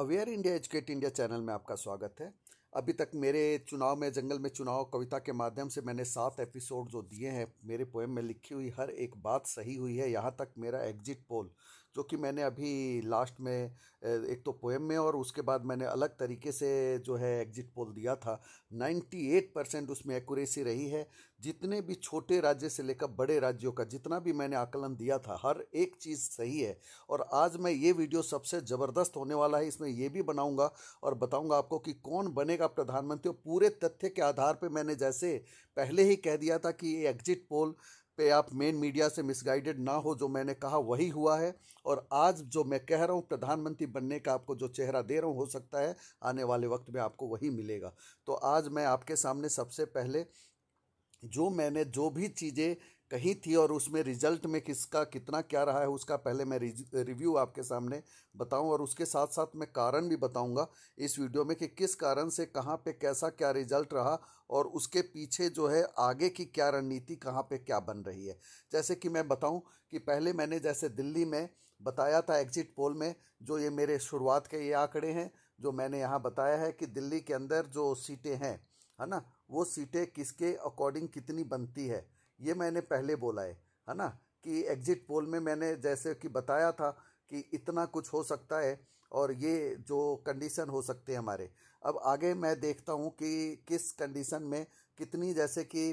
aware India educate India channel में आपका स्वागत है अभी तक मेरे चुनाव में जंगल में चुनाव कविता के माध्यम से मैंने सात एपिसोड जो दिए हैं मेरे पोएम में लिखी हुई हर एक बात सही हुई है यहाँ तक मेरा एग्जिट पोल जो कि मैंने अभी लास्ट में एक तो पोएम में और उसके बाद मैंने अलग तरीके से जो है एग्जिट पोल दिया था 98 परसेंट उसमें एक्यूरेसी रही है जितने भी छोटे राज्य से लेकर बड़े राज्यों का जितना भी मैंने आकलन दिया था हर एक चीज़ सही है और आज मैं ये वीडियो सबसे ज़बरदस्त होने वाला है इसमें ये भी बनाऊँगा और बताऊँगा आपको कि कौन बनेगा प्रधानमंत्री और पूरे तथ्य के आधार पर मैंने जैसे पहले ही कह दिया था कि ये एग्जिट पोल पे आप मेन मीडिया से मिसगाइडेड ना हो जो मैंने कहा वही हुआ है और आज जो मैं कह रहा हूँ प्रधानमंत्री बनने का आपको जो चेहरा दे रहा हूँ हो सकता है आने वाले वक्त में आपको वही मिलेगा तो आज मैं आपके सामने सबसे पहले जो मैंने जो भी चीज़ें कही थी और उसमें रिजल्ट में किसका कितना क्या रहा है उसका पहले मैं रिव्यू आपके सामने बताऊं और उसके साथ साथ मैं कारण भी बताऊंगा इस वीडियो में कि किस कारण से कहाँ पे कैसा क्या रिजल्ट रहा और उसके पीछे जो है आगे की क्या रणनीति कहाँ पे क्या बन रही है जैसे कि मैं बताऊं कि पहले मैंने जैसे दिल्ली में बताया था एग्जिट पोल में जो ये मेरे शुरुआत के ये आंकड़े हैं जो मैंने यहाँ बताया है कि दिल्ली के अंदर जो सीटें हैं है ना वो सीटें किसके अकॉर्डिंग कितनी बनती है ये मैंने पहले बोला है है ना कि एग्जिट पोल में मैंने जैसे कि बताया था कि इतना कुछ हो सकता है और ये जो कंडीशन हो सकते हैं हमारे अब आगे मैं देखता हूँ कि किस कंडीशन में कितनी जैसे कि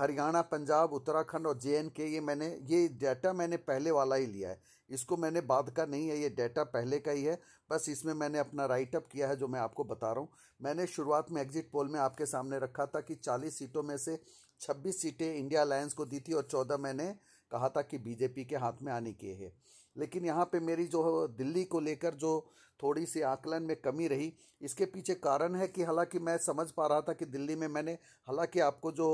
हरियाणा पंजाब उत्तराखंड और जे के ये मैंने ये डाटा मैंने पहले वाला ही लिया है इसको मैंने बाद का नहीं है ये डाटा पहले का ही है बस इसमें मैंने अपना राइटअप किया है जो मैं आपको बता रहा हूँ मैंने शुरुआत में एग्जिट पोल में आपके सामने रखा था कि चालीस सीटों में से छब्बीस सीटें इंडिया अलायंस को दी थी और चौदह मैंने कहा था कि बीजेपी के हाथ में आने की है लेकिन यहाँ पे मेरी जो दिल्ली को लेकर जो थोड़ी सी आकलन में कमी रही इसके पीछे कारण है कि हालांकि मैं समझ पा रहा था कि दिल्ली में मैंने हालांकि आपको जो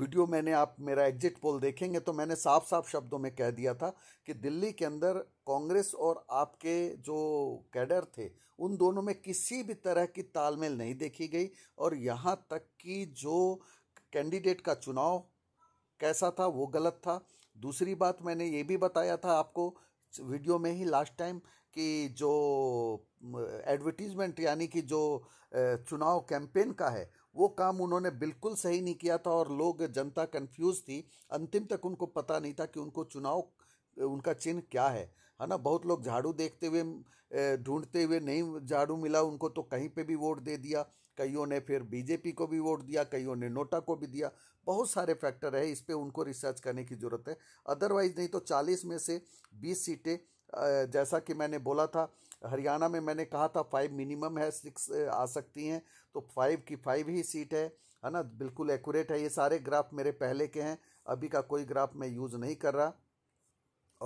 वीडियो मैंने आप मेरा एग्जिट पोल देखेंगे तो मैंने साफ साफ शब्दों में कह दिया था कि दिल्ली के अंदर कांग्रेस और आपके जो कैडर थे उन दोनों में किसी भी तरह की तालमेल नहीं देखी गई और यहाँ तक कि जो कैंडिडेट का चुनाव कैसा था वो गलत था दूसरी बात मैंने ये भी बताया था आपको वीडियो में ही लास्ट टाइम कि जो एडवर्टीज़मेंट यानी कि जो चुनाव कैंपेन का है वो काम उन्होंने बिल्कुल सही नहीं किया था और लोग जनता कंफ्यूज थी अंतिम तक उनको पता नहीं था कि उनको चुनाव उनका चिन्ह क्या है है ना बहुत लोग झाड़ू देखते हुए ढूंढते हुए नहीं झाड़ू मिला उनको तो कहीं पे भी वोट दे दिया कईयों ने फिर बीजेपी को भी वोट दिया कईयों ने नोटा को भी दिया बहुत सारे फैक्टर है इस पर उनको रिसर्च करने की ज़रूरत है अदरवाइज़ नहीं तो चालीस में से बीस सीटें जैसा कि मैंने बोला था हरियाणा में मैंने कहा था फाइव मिनिमम है सिक्स आ सकती हैं तो फाइव की फाइव ही सीट है है ना बिल्कुल एक्यूरेट है ये सारे ग्राफ मेरे पहले के हैं अभी का कोई ग्राफ मैं यूज़ नहीं कर रहा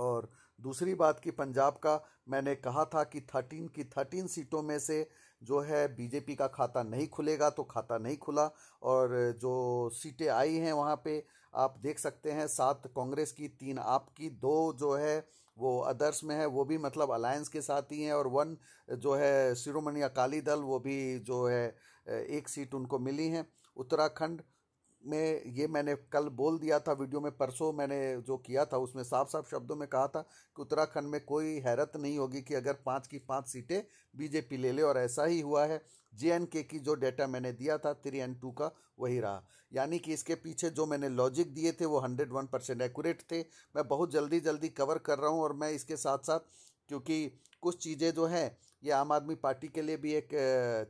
और दूसरी बात कि पंजाब का मैंने कहा था कि थर्टीन की थर्टीन सीटों में से जो है बीजेपी का खाता नहीं खुलेगा तो खाता नहीं खुला और जो सीटें आई हैं वहाँ पे आप देख सकते हैं सात कांग्रेस की तीन आपकी दो जो है वो अदर्स में है वो भी मतलब अलायंस के साथ ही हैं और वन जो है शिरोमणि अकाली दल वो भी जो है एक सीट उनको मिली है उत्तराखंड में ये मैंने कल बोल दिया था वीडियो में परसों मैंने जो किया था उसमें साफ साफ शब्दों में कहा था कि उत्तराखंड में कोई हैरत नहीं होगी कि अगर पाँच की पाँच सीटें बीजेपी ले ले और ऐसा ही हुआ है जे के की जो डेटा मैंने दिया था थ्री एंड टू का वही रहा यानी कि इसके पीछे जो मैंने लॉजिक दिए थे वो हंड्रेड वन परसेंट एक्यूरेट थे मैं बहुत जल्दी जल्दी कवर कर रहा हूँ और मैं इसके साथ साथ क्योंकि कुछ चीज़ें जो हैं ये आम आदमी पार्टी के लिए भी एक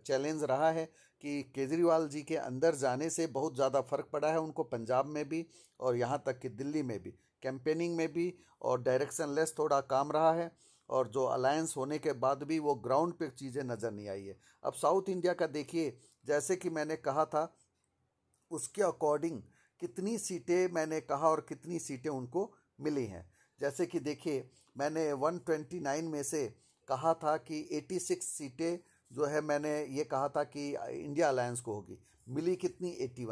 चैलेंज रहा है कि केजरीवाल जी के अंदर जाने से बहुत ज़्यादा फ़र्क पड़ा है उनको पंजाब में भी और यहाँ तक कि दिल्ली में भी कैंपेनिंग में भी और डायरेक्शन लेस थोड़ा काम रहा है और जो अलायंस होने के बाद भी वो ग्राउंड पे चीज़ें नज़र नहीं आई है अब साउथ इंडिया का देखिए जैसे कि मैंने कहा था उसके अकॉर्डिंग कितनी सीटें मैंने कहा और कितनी सीटें उनको मिली हैं जैसे कि देखिए मैंने 129 में से कहा था कि 86 सीटें जो है मैंने ये कहा था कि इंडिया अलायंस को होगी मिली कितनी 81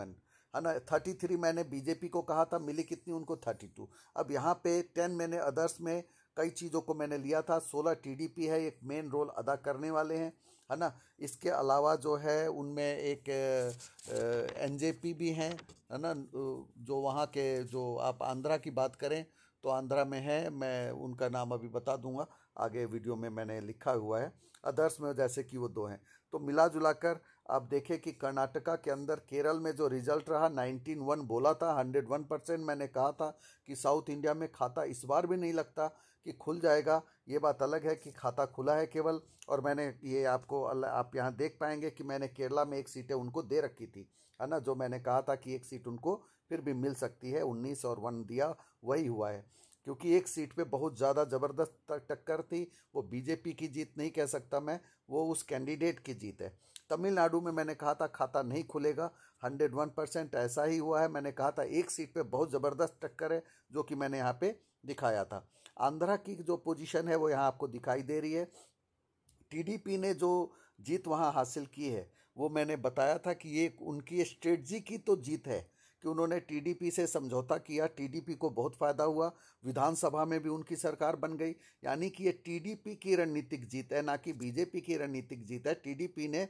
है ना थर्टी थ्री मैंने बीजेपी को कहा था मिली कितनी उनको थर्टी टू अब यहाँ पे टेन मैंने अदर्स में कई चीज़ों को मैंने लिया था सोलह टी है एक मेन रोल अदा करने वाले हैं है ना इसके अलावा जो है उनमें एक एन भी हैं है ना जो वहाँ के जो आप आंध्रा की बात करें तो आंध्रा में है मैं उनका नाम अभी बता दूंगा आगे वीडियो में मैंने लिखा हुआ है अदर्स में जैसे कि वो दो हैं तो मिला जुला कर आप देखें कि कर्नाटका के अंदर केरल में जो रिजल्ट रहा वन बोला था 101 परसेंट मैंने कहा था कि साउथ इंडिया में खाता इस बार भी नहीं लगता कि खुल जाएगा ये बात अलग है कि खाता खुला है केवल और मैंने ये आपको आप यहाँ देख पाएंगे कि मैंने केरला में एक सीटें उनको दे रखी थी है ना जो मैंने कहा था कि एक सीट उनको फिर भी मिल सकती है उन्नीस और वन दिया वही हुआ है क्योंकि एक सीट पे बहुत ज़्यादा ज़बरदस्त टक्कर थी वो बीजेपी की जीत नहीं कह सकता मैं वो उस कैंडिडेट की जीत है तमिलनाडु में मैंने कहा था खाता नहीं खुलेगा हंड्रेड वन परसेंट ऐसा ही हुआ है मैंने कहा था एक सीट पे बहुत ज़बरदस्त टक्कर है जो कि मैंने यहाँ पे दिखाया था आंध्रा की जो पोजीशन है वो यहाँ आपको दिखाई दे रही है टीडीपी ने जो जीत वहाँ हासिल की है वो मैंने बताया था कि ये उनकी स्ट्रेटजी की तो जीत है कि उन्होंने टीडीपी से समझौता किया टीडीपी को बहुत फ़ायदा हुआ विधानसभा में भी उनकी सरकार बन गई यानी कि ये टीडीपी की रणनीतिक जीत है ना कि बीजेपी की रणनीतिक जीत है टीडीपी ने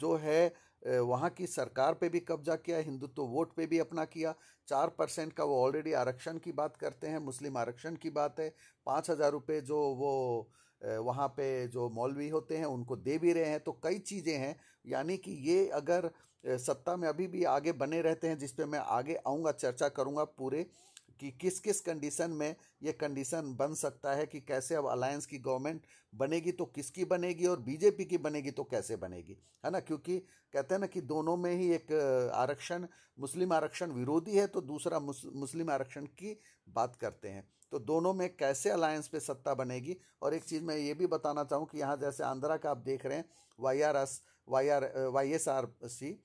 जो है वहाँ की सरकार पे भी कब्जा किया हिंदुत्व तो वोट पे भी अपना किया चार परसेंट का वो ऑलरेडी आरक्षण की बात करते हैं मुस्लिम आरक्षण की बात है पाँच हज़ार रुपये जो वो वहाँ पे जो मौलवी होते हैं उनको दे भी रहे हैं तो कई चीज़ें हैं यानी कि ये अगर सत्ता में अभी भी आगे बने रहते हैं जिस पे मैं आगे आऊँगा चर्चा करूँगा पूरे कि किस किस कंडीशन में ये कंडीशन बन सकता है कि कैसे अब अलायंस की गवर्नमेंट बनेगी तो किसकी बनेगी और बीजेपी की बनेगी तो कैसे बनेगी है ना क्योंकि कहते हैं ना कि दोनों में ही एक आरक्षण मुस्लिम आरक्षण विरोधी है तो दूसरा मुस्लिम आरक्षण की बात करते हैं तो दोनों में कैसे अलायंस पे सत्ता बनेगी और एक चीज़ मैं ये भी बताना चाहूँ कि यहाँ जैसे आंध्रा का आप देख रहे हैं Y R S Y R Y S R C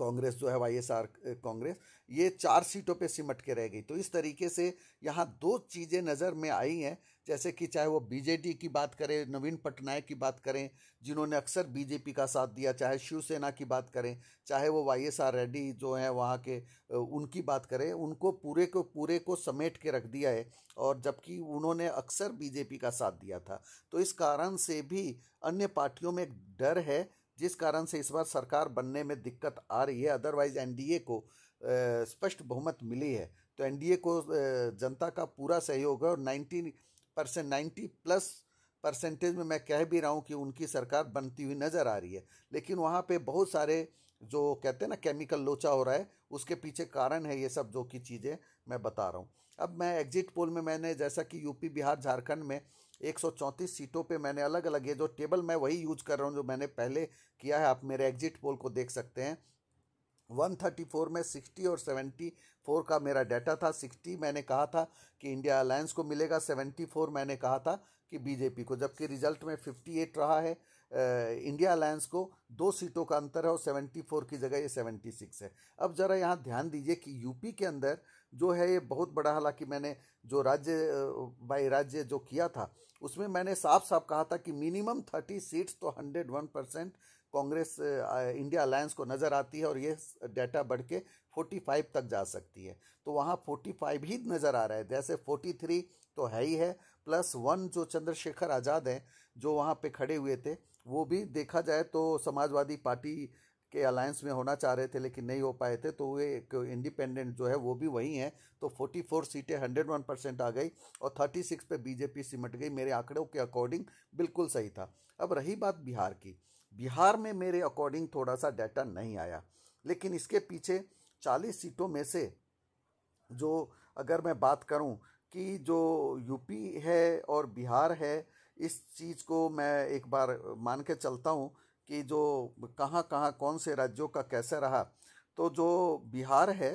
Congress जो है वाई एस आर कांग्रेस ये चार सीटों पे सिमट के रह गई तो इस तरीके से यहाँ दो चीज़ें नज़र में आई हैं जैसे कि चाहे वो बीजेडी की बात करें नवीन पटनायक की बात करें जिन्होंने अक्सर बीजेपी का साथ दिया चाहे शिवसेना की बात करें चाहे वो वाई एस आर रेड्डी जो हैं वहाँ के उनकी बात करें उनको पूरे को पूरे को समेट के रख दिया है और जबकि उन्होंने अक्सर बीजेपी का साथ दिया था तो इस कारण से भी अन्य पार्टियों में एक डर है जिस कारण से इस बार सरकार बनने में दिक्कत आ रही है अदरवाइज एनडीए को स्पष्ट बहुमत मिली है तो एनडीए को जनता का पूरा सहयोग है और ninety percent ninety plus percentage में मैं कह भी रहा हूँ कि उनकी सरकार बनती हुई नज़र आ रही है लेकिन वहाँ पे बहुत सारे जो कहते हैं ना केमिकल लोचा हो रहा है उसके पीछे कारण है ये सब जो कि चीज़ें मैं बता रहा हूँ अब मैं एग्जिट पोल में मैंने जैसा कि यूपी बिहार झारखंड में 134 सीटों पे मैंने अलग अलग ये जो टेबल मैं वही यूज कर रहा हूँ जो मैंने पहले किया है आप मेरे एग्जिट पोल को देख सकते हैं 134 में 60 और 74 का मेरा डाटा था 60 मैंने कहा था कि इंडिया अलायंस को मिलेगा 74 मैंने कहा था कि बीजेपी को जबकि रिजल्ट में 58 रहा है इंडिया अलायंस को दो सीटों का अंतर है और 74 की जगह ये 76 है अब ज़रा यहाँ ध्यान दीजिए कि यूपी के अंदर जो है ये बहुत बड़ा हालांकि मैंने जो राज्य बाई राज्य जो किया था उसमें मैंने साफ साफ कहा था कि मिनिमम थर्टी सीट्स तो hundred one percent Congress India alliance को नज़र आती है और ये डाटा बढ़ के फोर्टी फाइव तक जा सकती है तो वहाँ फोर्टी फाइव ही नज़र आ रहा है जैसे फोर्टी थ्री तो है ही है प्लस वन जो चंद्रशेखर आज़ाद हैं जो वहाँ पे खड़े हुए थे वो भी देखा जाए तो समाजवादी पार्टी के अलायंस में होना चाह रहे थे लेकिन नहीं हो पाए थे तो वे इंडिपेंडेंट जो है वो भी वही हैं तो 44 सीटें 101 परसेंट आ गई और 36 पे बीजेपी सिमट गई मेरे आंकड़ों के अकॉर्डिंग बिल्कुल सही था अब रही बात बिहार की बिहार में मेरे अकॉर्डिंग थोड़ा सा डाटा नहीं आया लेकिन इसके पीछे चालीस सीटों में से जो अगर मैं बात करूँ कि जो यूपी है और बिहार है इस चीज़ को मैं एक बार मान के चलता हूँ कि जो कहाँ कहाँ कौन से राज्यों का कैसा रहा तो जो बिहार है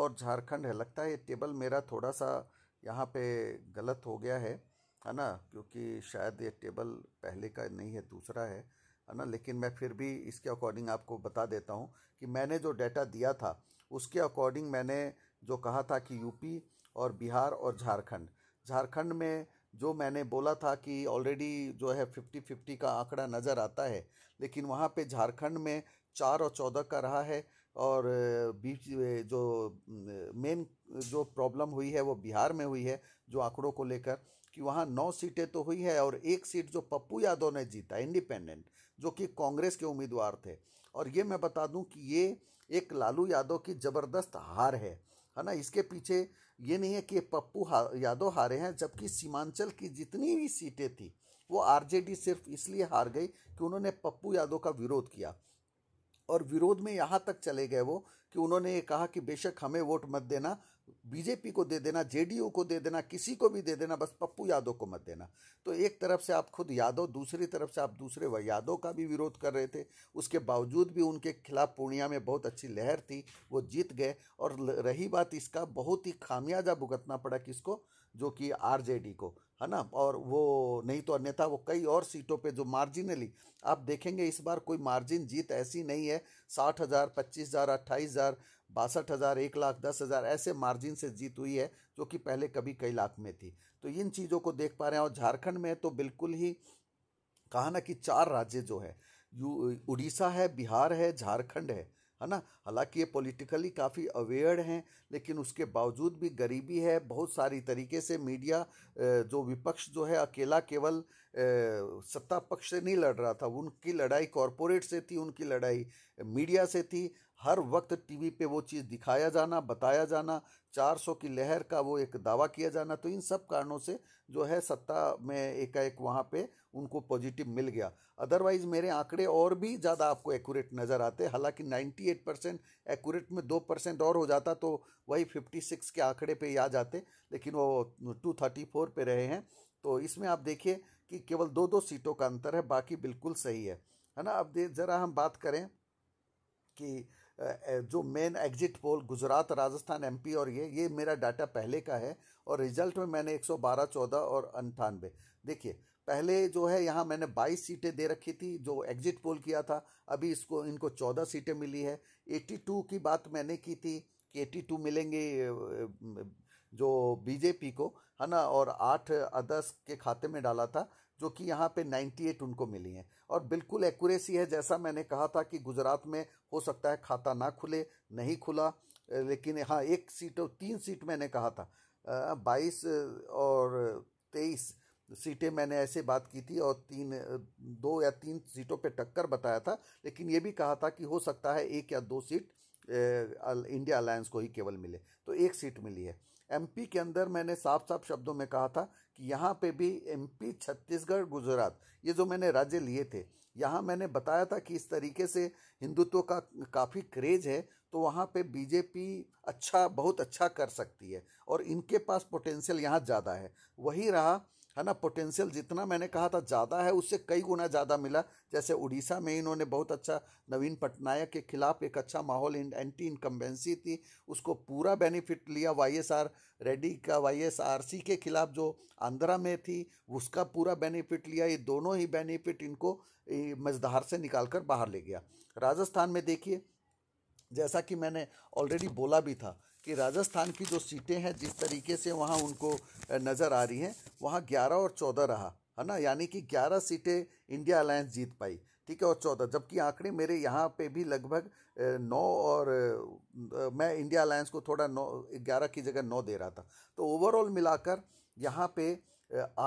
और झारखंड है लगता है ये टेबल मेरा थोड़ा सा यहाँ पे गलत हो गया है है ना क्योंकि शायद ये टेबल पहले का नहीं है दूसरा है है ना लेकिन मैं फिर भी इसके अकॉर्डिंग आपको बता देता हूँ कि मैंने जो डाटा दिया था उसके अकॉर्डिंग मैंने जो कहा था कि यूपी और बिहार और झारखंड झारखंड में जो मैंने बोला था कि ऑलरेडी जो है फिफ्टी फिफ्टी का आंकड़ा नज़र आता है लेकिन वहाँ पे झारखंड में चार और चौदह का रहा है और बीच जो मेन जो प्रॉब्लम हुई है वो बिहार में हुई है जो आंकड़ों को लेकर कि वहाँ नौ सीटें तो हुई है और एक सीट जो पप्पू यादव ने जीता इंडिपेंडेंट जो कि कांग्रेस के उम्मीदवार थे और ये मैं बता दूं कि ये एक लालू यादव की ज़बरदस्त हार है है ना इसके पीछे ये नहीं है कि पप्पू हार, यादव हारे हैं जबकि सीमांचल की जितनी भी सीटें थी वो आरजेडी सिर्फ इसलिए हार गई कि उन्होंने पप्पू यादव का विरोध किया और विरोध में यहाँ तक चले गए वो कि उन्होंने ये कहा कि बेशक हमें वोट मत देना बीजेपी को दे देना जेडीयू को दे देना किसी को भी दे देना बस पप्पू यादव को मत देना तो एक तरफ से आप खुद यादव दूसरी तरफ से आप दूसरे यादव का भी विरोध कर रहे थे उसके बावजूद भी उनके खिलाफ पूर्णिया में बहुत अच्छी लहर थी वो जीत गए और रही बात इसका बहुत ही खामियाजा भुगतना पड़ा किसको जो कि आर को है ना और वो नहीं तो अन्यथा वो कई और सीटों पे जो मार्जिनली आप देखेंगे इस बार कोई मार्जिन जीत ऐसी नहीं है साठ हज़ार पच्चीस हज़ार अट्ठाईस हज़ार बासठ हज़ार एक लाख दस हज़ार ऐसे मार्जिन से जीत हुई है जो कि पहले कभी कई लाख में थी तो इन चीज़ों को देख पा रहे हैं और झारखंड में तो बिल्कुल ही कहा ना कि चार राज्य जो है यू उड़ीसा है बिहार है झारखंड है है ना हालांकि ये पॉलिटिकली काफ़ी अवेयर हैं लेकिन उसके बावजूद भी गरीबी है बहुत सारी तरीके से मीडिया जो विपक्ष जो है अकेला केवल सत्ता पक्ष से नहीं लड़ रहा था उनकी लड़ाई कॉरपोरेट से थी उनकी लड़ाई मीडिया से थी हर वक्त टीवी पे वो चीज़ दिखाया जाना बताया जाना 400 की लहर का वो एक दावा किया जाना तो इन सब कारणों से जो है सत्ता में एकाएक वहाँ पे उनको पॉजिटिव मिल गया अदरवाइज मेरे आंकड़े और भी ज़्यादा आपको एक्यूरेट नज़र आते हालांकि 98 परसेंट एक्यूरेट में दो परसेंट और हो जाता तो वही 56 के आंकड़े पे आ जाते लेकिन वो 234 पे रहे हैं तो इसमें आप देखिए कि केवल दो दो सीटों का अंतर है बाकी बिल्कुल सही है है ना अब ज़रा हम बात करें कि जो main exit poll Gujarat Rajasthan MP और ये ये मेरा डाटा पहले का है और रिजल्ट में मैंने 112 14 और अंठानवे देखिए पहले जो है यहाँ मैंने 22 सीटें दे रखी थी जो एग्जिट पोल किया था अभी इसको इनको 14 सीटें मिली है 82 की बात मैंने की थी कि 82 मिलेंगे जो बीजेपी को है ना और आठ अदस के खाते में डाला था जो कि यहाँ पे 98 उनको मिली हैं और बिल्कुल एक्यूरेसी है जैसा मैंने कहा था कि गुजरात में हो सकता है खाता ना खुले नहीं खुला लेकिन हाँ एक सीट तीन सीट मैंने कहा था बाईस और तेईस सीटें मैंने ऐसे बात की थी और तीन दो या तीन सीटों पे टक्कर बताया था लेकिन ये भी कहा था कि हो सकता है एक या दो सीट इंडिया अलायंस को ही केवल मिले तो एक सीट मिली है एमपी के अंदर मैंने साफ साफ शब्दों में कहा था यहाँ पे भी एमपी छत्तीसगढ़ गुजरात ये जो मैंने राज्य लिए थे यहाँ मैंने बताया था कि इस तरीके से हिंदुत्व का काफ़ी क्रेज है तो वहाँ पे बीजेपी अच्छा बहुत अच्छा कर सकती है और इनके पास पोटेंशियल यहाँ ज़्यादा है वही रहा है ना पोटेंशियल जितना मैंने कहा था ज़्यादा है उससे कई गुना ज़्यादा मिला जैसे उड़ीसा में इन्होंने बहुत अच्छा नवीन पटनायक के खिलाफ एक अच्छा माहौल इन एंटी इनकम्बेंसी थी उसको पूरा बेनिफिट लिया वाई रेड्डी का वाई के खिलाफ जो आंध्रा में थी उसका पूरा बेनिफिट लिया ये दोनों ही बेनिफिट इनको मझधार से निकाल कर बाहर ले गया राजस्थान में देखिए जैसा कि मैंने ऑलरेडी बोला भी था कि राजस्थान की जो सीटें हैं जिस तरीके से वहाँ उनको नज़र आ रही हैं वहाँ ग्यारह और चौदह रहा है ना यानी कि ग्यारह सीटें इंडिया अलायंस जीत पाई ठीक है और चौदह जबकि आंकड़े मेरे यहाँ पे भी लगभग नौ और मैं इंडिया अलायंस को थोड़ा नौ ग्यारह की जगह नौ दे रहा था तो ओवरऑल मिलाकर यहाँ पे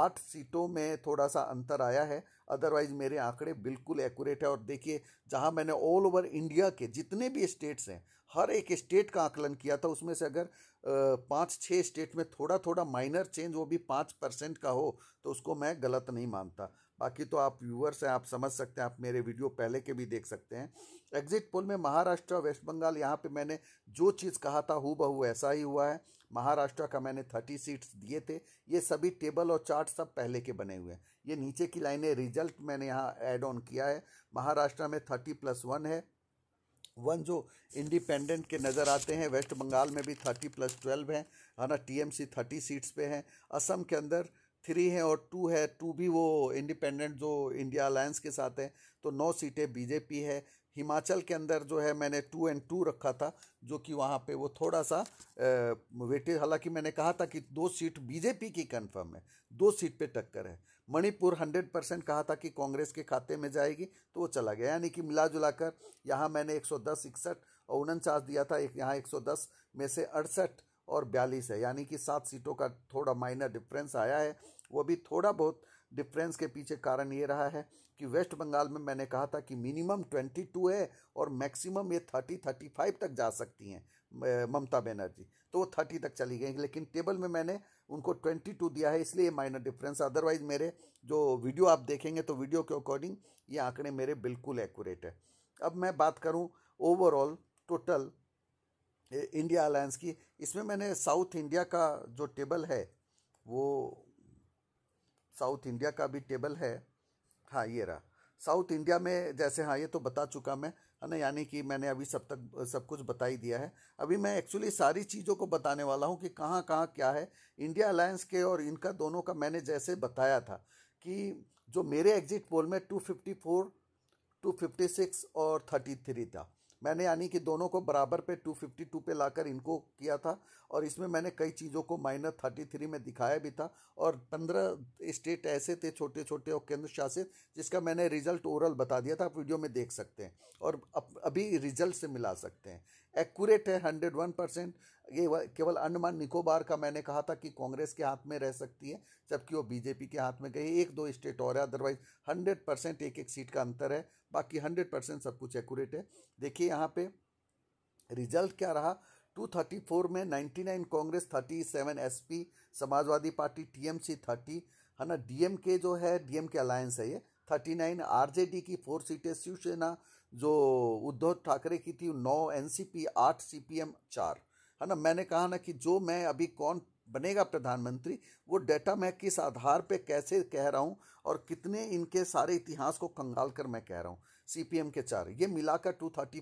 आठ सीटों में थोड़ा सा अंतर आया है अदरवाइज मेरे आंकड़े बिल्कुल एक्यूरेट है और देखिए जहां मैंने ऑल ओवर इंडिया के जितने भी स्टेट्स हैं हर एक स्टेट का आकलन किया था उसमें से अगर पाँच छः स्टेट में थोड़ा थोड़ा माइनर चेंज वो भी पाँच परसेंट का हो तो उसको मैं गलत नहीं मानता बाकी तो आप व्यूअर्स हैं आप समझ सकते हैं आप मेरे वीडियो पहले के भी देख सकते हैं एग्जिट पोल में महाराष्ट्र वेस्ट बंगाल यहाँ पे मैंने जो चीज़ कहा था हु बहू ऐसा ही हुआ है महाराष्ट्र का मैंने थर्टी सीट्स दिए थे ये सभी टेबल और चार्ट सब पहले के बने हुए हैं ये नीचे की लाइनें रिजल्ट मैंने यहाँ एड ऑन किया है महाराष्ट्र में थर्टी प्लस वन है वन जो इंडिपेंडेंट के नज़र आते हैं वेस्ट बंगाल में भी थर्टी प्लस ट्वेल्व हैं है ना टीएमसी थर्टी सीट्स पे हैं असम के अंदर थ्री है और टू है टू भी वो इंडिपेंडेंट जो इंडिया अलायंस के साथ हैं तो नौ सीटें बीजेपी है हिमाचल के अंदर जो है मैंने टू एंड टू रखा था जो कि वहाँ पे वो थोड़ा सा वेटेज हालांकि मैंने कहा था कि दो सीट बीजेपी की कंफर्म है दो सीट पे टक्कर है मणिपुर हंड्रेड परसेंट कहा था कि कांग्रेस के खाते में जाएगी तो वो चला गया यानी कि मिला जुला कर यहाँ मैंने एक सौ दस इकसठ और उनचास दिया था एक यहाँ एक सौ दस में से अड़सठ और बयालीस है यानी कि सात सीटों का थोड़ा माइनर डिफरेंस आया है वो भी थोड़ा बहुत डिफरेंस के पीछे कारण ये रहा है कि वेस्ट बंगाल में मैंने कहा था कि मिनिमम ट्वेंटी टू है और मैक्सिमम ये थर्टी थर्टी फाइव तक जा सकती हैं ममता बनर्जी तो वो थर्टी तक चली गई लेकिन टेबल में मैंने उनको ट्वेंटी टू दिया है इसलिए माइनर डिफरेंस अदरवाइज मेरे जो वीडियो आप देखेंगे तो वीडियो के अकॉर्डिंग ये आंकड़े मेरे बिल्कुल एक्यूरेट है अब मैं बात करूँ ओवरऑल टोटल इंडिया अलायंस की इसमें मैंने साउथ इंडिया का जो टेबल है वो साउथ इंडिया का भी टेबल है हाँ ये रहा साउथ इंडिया में जैसे हाँ ये तो बता चुका मैं है ना यानी कि मैंने अभी सब तक सब कुछ बता ही दिया है अभी मैं एक्चुअली सारी चीज़ों को बताने वाला हूँ कि कहाँ कहाँ क्या है इंडिया अलायंस के और इनका दोनों का मैंने जैसे बताया था कि जो मेरे एग्जिट पोल में two two fifty four fifty six और थर्टी थ्री था मैंने यानी कि दोनों को बराबर पे 252 पे लाकर इनको किया था और इसमें मैंने कई चीज़ों को माइनस थर्टी थ्री में दिखाया भी था और पंद्रह स्टेट ऐसे थे छोटे छोटे और केंद्र शासित जिसका मैंने रिजल्ट ओरल बता दिया था आप वीडियो में देख सकते हैं और अभी रिजल्ट से मिला सकते हैं एक्यूरेट है हंड्रेड वन परसेंट ये केवल अंडमान निकोबार का मैंने कहा था कि कांग्रेस के हाथ में रह सकती है जबकि वो बीजेपी के हाथ में गई एक दो स्टेट और है अदरवाइज हंड्रेड परसेंट एक एक सीट का अंतर है बाकी हंड्रेड परसेंट सब कुछ एक्यूरेट है देखिए यहाँ पे रिजल्ट क्या रहा टू थर्टी फोर में ninety nine Congress thirty S P Samajwadi Party T M C thirty है ना डी एम के जो है डी एम के अलायंस है ये thirty nine R J D की फोर सीटें शिवसेना जो उद्धव ठाकरे की थी नौ एन सी पी आठ सी पी एम चार है ना मैंने कहा ना कि जो मैं अभी कौन बनेगा प्रधानमंत्री वो डेटा मैं किस आधार पे कैसे कह रहा हूँ और कितने इनके सारे इतिहास को कंगाल कर मैं कह रहा हूँ सी के चार ये मिलाकर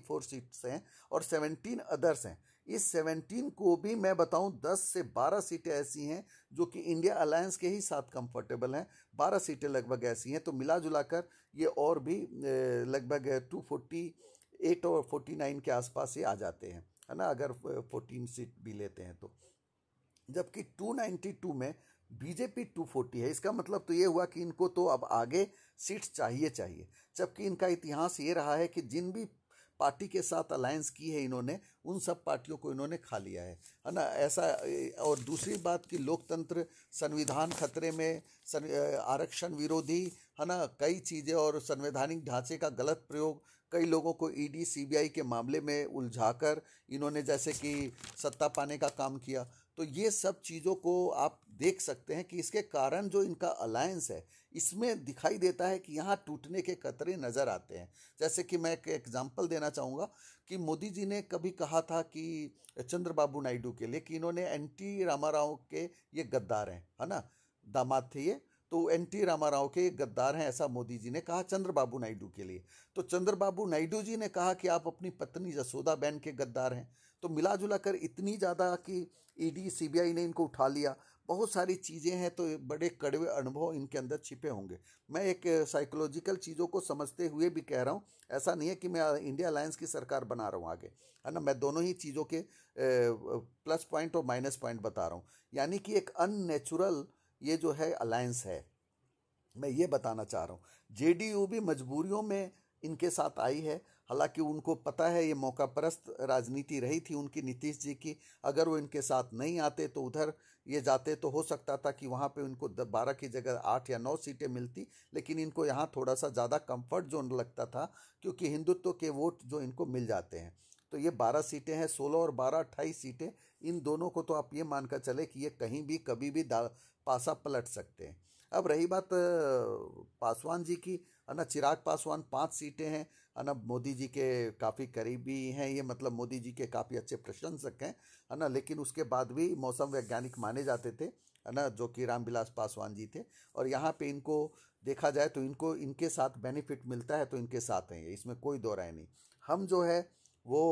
फोर सीट्स हैं और सेवनटीन अदर्स हैं इस सेवनटीन को भी मैं बताऊँ दस से बारह सीटें ऐसी हैं जो कि इंडिया अलायंस के ही साथ कंफर्टेबल हैं बारह सीटें लगभग ऐसी हैं तो मिला जुला कर ये और भी लगभग टू एट और फोर्टी नाइन के आसपास ही आ जाते हैं है ना अगर फोर्टीन सीट भी लेते हैं तो जबकि 292 में बीजेपी 240 है इसका मतलब तो ये हुआ कि इनको तो अब आगे सीट्स चाहिए चाहिए जबकि इनका इतिहास ये रहा है कि जिन भी पार्टी के साथ अलायंस की है इन्होंने उन सब पार्टियों को इन्होंने खा लिया है है ना ऐसा और दूसरी बात कि लोकतंत्र संविधान खतरे में आरक्षण विरोधी है ना कई चीज़ें और संवैधानिक ढांचे का गलत प्रयोग कई लोगों को ईडी e सीबीआई के मामले में उलझाकर इन्होंने जैसे कि सत्ता पाने का काम किया तो ये सब चीज़ों को आप देख सकते हैं कि इसके कारण जो इनका अलायंस है इसमें दिखाई देता है कि यहाँ टूटने के खतरे नज़र आते हैं जैसे कि मैं एक एग्जांपल देना चाहूँगा कि मोदी जी ने कभी कहा था कि चंद्रबाबू नायडू के लिए कि इन्होंने एन टी रामा के ये गद्दार हैं है ना दामाद थे ये तो एन टी रामा के गद्दार हैं ऐसा मोदी जी ने कहा चंद्रबाबू नायडू के लिए तो चंद्रबाबू नायडू जी ने कहा कि आप अपनी पत्नी जसोदा बहन के गद्दार हैं तो मिला जुला कर इतनी ज़्यादा कि ईडी e सीबीआई ने इनको उठा लिया बहुत सारी चीज़ें हैं तो बड़े कड़वे अनुभव इनके अंदर छिपे होंगे मैं एक साइकोलॉजिकल चीज़ों को समझते हुए भी कह रहा हूँ ऐसा नहीं है कि मैं इंडिया अलायंस की सरकार बना रहा हूँ आगे है ना मैं दोनों ही चीज़ों के प्लस पॉइंट और माइनस पॉइंट बता रहा हूँ यानी कि एक अननेचुरल ये जो है अलायंस है मैं ये बताना चाह रहा हूँ जे भी मजबूरियों में इनके साथ आई है हालांकि उनको पता है ये मौका परस्त राजनीति रही थी उनकी नीतीश जी की अगर वो इनके साथ नहीं आते तो उधर ये जाते तो हो सकता था कि वहाँ पे उनको बारह की जगह आठ या नौ सीटें मिलती लेकिन इनको यहाँ थोड़ा सा ज़्यादा कंफर्ट जोन लगता था क्योंकि हिंदुत्व के वोट जो इनको मिल जाते हैं तो ये बारह सीटें हैं सोलह और बारह अट्ठाईस सीटें इन दोनों को तो आप ये मान कर चले कि ये कहीं भी कभी भी पासा पलट सकते हैं अब रही बात पासवान जी की है ना चिराग पासवान पाँच सीटें हैं है ना मोदी जी के काफ़ी करीबी हैं ये मतलब मोदी जी के काफ़ी अच्छे प्रशंसक हैं है ना लेकिन उसके बाद भी मौसम वैज्ञानिक माने जाते थे है ना जो कि रामविलास पासवान जी थे और यहाँ पे इनको देखा जाए तो इनको इनके साथ बेनिफिट मिलता है तो इनके साथ हैं इसमें कोई दो राय नहीं हम जो है वो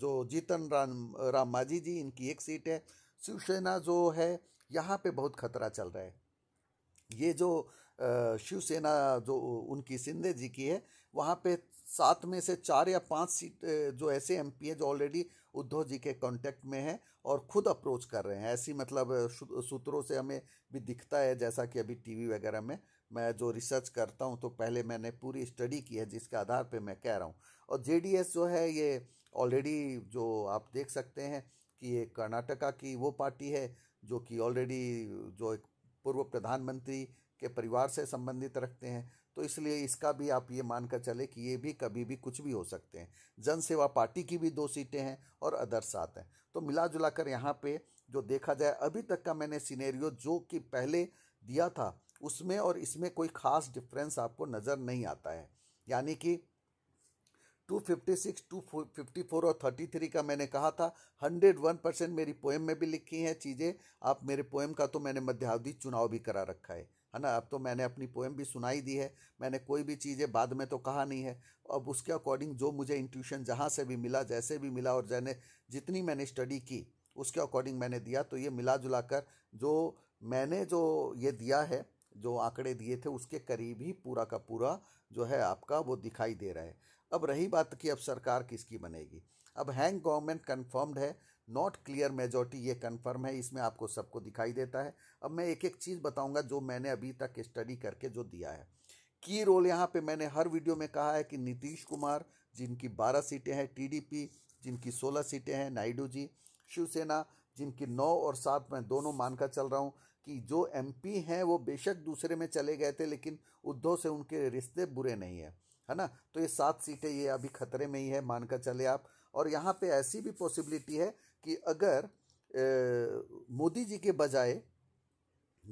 जो जीतन राम राम माझी जी इनकी एक सीट है शिवसेना जो है यहाँ पे बहुत खतरा चल रहा है ये जो शिवसेना जो उनकी शिंदे जी की है वहाँ पे सात में से चार या पांच सीट जो ऐसे एम पी है जो ऑलरेडी उद्धव जी के कांटेक्ट में हैं और खुद अप्रोच कर रहे हैं ऐसी मतलब सूत्रों से हमें भी दिखता है जैसा कि अभी टीवी वगैरह में मैं जो रिसर्च करता हूँ तो पहले मैंने पूरी स्टडी की है जिसके आधार पे मैं कह रहा हूँ और जेडीएस जो है ये ऑलरेडी जो आप देख सकते हैं कि ये कर्नाटका की वो पार्टी है जो कि ऑलरेडी जो एक पूर्व प्रधानमंत्री के परिवार से संबंधित रखते हैं तो इसलिए इसका भी आप ये मानकर चले कि ये भी कभी भी कुछ भी हो सकते हैं जन सेवा पार्टी की भी दो सीटें हैं और अदर सात हैं तो मिला जुला कर यहाँ पर जो देखा जाए अभी तक का मैंने सीनेरियो जो कि पहले दिया था उसमें और इसमें कोई खास डिफरेंस आपको नज़र नहीं आता है यानी कि 256, 254 और 33 का मैंने कहा था 101 परसेंट मेरी पोएम में भी लिखी हैं चीज़ें आप मेरे पोएम का तो मैंने मध्यावधि चुनाव भी करा रखा है है ना अब तो मैंने अपनी पोएम भी सुनाई दी है मैंने कोई भी चीज़ें बाद में तो कहा नहीं है अब उसके अकॉर्डिंग जो मुझे इंट्यूशन जहाँ से भी मिला जैसे भी मिला और जैने जितनी मैंने स्टडी की उसके अकॉर्डिंग मैंने दिया तो ये मिला जुला कर जो मैंने जो ये दिया है जो आंकड़े दिए थे उसके करीब ही पूरा का पूरा जो है आपका वो दिखाई दे रहा है अब रही बात कि अब सरकार किसकी बनेगी अब हैंग गवर्नमेंट कन्फर्म्ड है नॉट क्लियर मेजोरिटी ये कन्फर्म है इसमें आपको सबको दिखाई देता है अब मैं एक एक चीज़ बताऊंगा जो मैंने अभी तक स्टडी करके जो दिया है की रोल यहाँ पे मैंने हर वीडियो में कहा है कि नीतीश कुमार जिनकी बारह सीटें हैं टीडीपी जिनकी सोलह सीटें हैं नायडू जी शिवसेना जिनकी नौ और सात में दोनों मानकर चल रहा हूँ कि जो एमपी हैं वो बेशक दूसरे में चले गए थे लेकिन उद्धव से उनके रिश्ते बुरे नहीं हैं है ना तो ये सात सीटें ये अभी खतरे में ही है मानकर चले आप और यहाँ पे ऐसी भी पॉसिबिलिटी है कि अगर मोदी जी के बजाय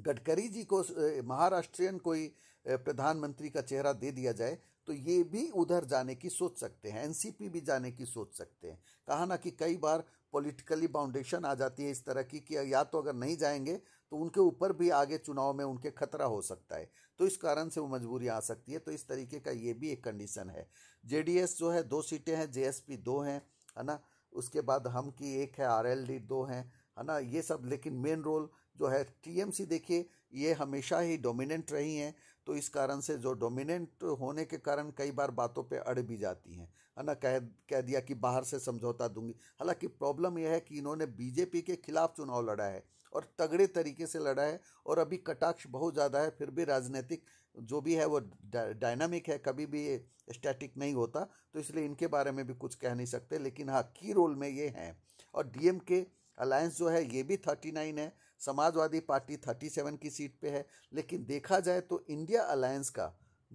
गडकरी जी को महाराष्ट्रियन कोई प्रधानमंत्री का चेहरा दे दिया जाए तो ये भी उधर जाने की सोच सकते हैं एनसीपी भी जाने की सोच सकते हैं कहा ना कि कई बार पॉलिटिकली बाउंडेशन आ जाती है इस तरह की कि या तो अगर नहीं जाएंगे तो उनके ऊपर भी आगे चुनाव में उनके खतरा हो सकता है तो इस कारण से वो मजबूरी आ सकती है तो इस तरीके का ये भी एक कंडीशन है जे जो है दो सीटें हैं पी दो हैं है ना उसके बाद हम की एक है आर दो हैं है ना ये सब लेकिन मेन रोल जो है टीएमसी देखिए ये हमेशा ही डोमिनेंट रही हैं तो इस कारण से जो डोमिनेंट होने के कारण कई बार बातों पे अड़ भी जाती हैं है ना कह कह दिया कि बाहर से समझौता दूंगी हालांकि प्रॉब्लम यह है कि इन्होंने बीजेपी के खिलाफ चुनाव लड़ा है और तगड़े तरीके से लड़ा है और अभी कटाक्ष बहुत ज़्यादा है फिर भी राजनीतिक जो भी है वो डायनामिक है कभी भी ये स्टैटिक नहीं होता तो इसलिए इनके बारे में भी कुछ कह नहीं सकते लेकिन हाँ की रोल में ये हैं और डीएम के अलायंस जो है ये भी थर्टी नाइन है समाजवादी पार्टी 37 की सीट पे है लेकिन देखा जाए तो इंडिया अलायंस का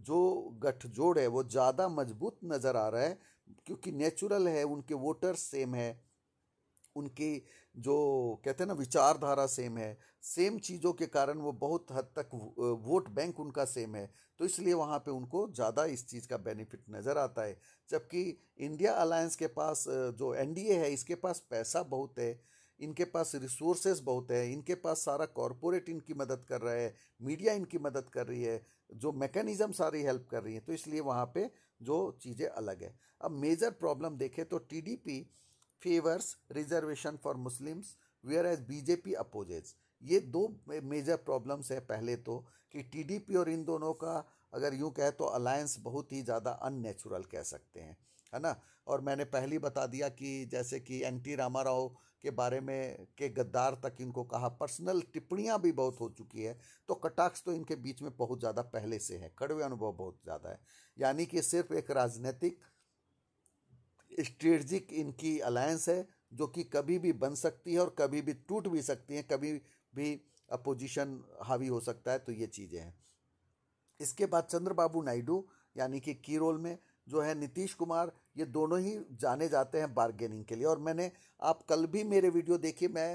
जो गठजोड़ है वो ज़्यादा मजबूत नज़र आ रहा है क्योंकि नेचुरल है उनके वोटर्स सेम है उनकी जो कहते हैं ना विचारधारा सेम है सेम चीज़ों के कारण वो बहुत हद तक वोट बैंक उनका सेम है तो इसलिए वहाँ पे उनको ज़्यादा इस चीज़ का बेनिफिट नज़र आता है जबकि इंडिया अलायंस के पास जो एनडीए है इसके पास पैसा बहुत है इनके पास रिसोर्सेज बहुत है इनके पास सारा कॉरपोरेट इनकी मदद कर रहा है मीडिया इनकी मदद कर रही है जो मैकेनिज़्म सारी हेल्प कर रही है तो इसलिए वहाँ पे जो चीज़ें अलग है अब मेजर प्रॉब्लम देखें तो TDP favours reservation for Muslims whereas BJP opposes ये दो मेजर प्रॉब्लम्स है पहले तो कि टीडीपी और इन दोनों का अगर यूँ कहे तो अलायंस बहुत ही ज़्यादा अननेचुरल कह सकते हैं है ना और मैंने पहले बता दिया कि जैसे कि एन टी रामा राव के बारे में के गद्दार तक इनको कहा पर्सनल टिप्पणियां भी बहुत हो चुकी है तो कटाक्ष तो इनके बीच में बहुत ज़्यादा पहले से है कड़वे अनुभव बहुत ज़्यादा है यानी कि सिर्फ एक राजनीतिक स्ट्रेटजिक इनकी अलायंस है जो कि कभी भी बन सकती है और कभी भी टूट भी सकती है कभी भी अपोजिशन हावी हो सकता है तो ये चीज़ें हैं इसके बाद चंद्रबाबू नायडू यानी कि की रोल में जो है नीतीश कुमार ये दोनों ही जाने जाते हैं बार्गेनिंग के लिए और मैंने आप कल भी मेरे वीडियो देखे मैं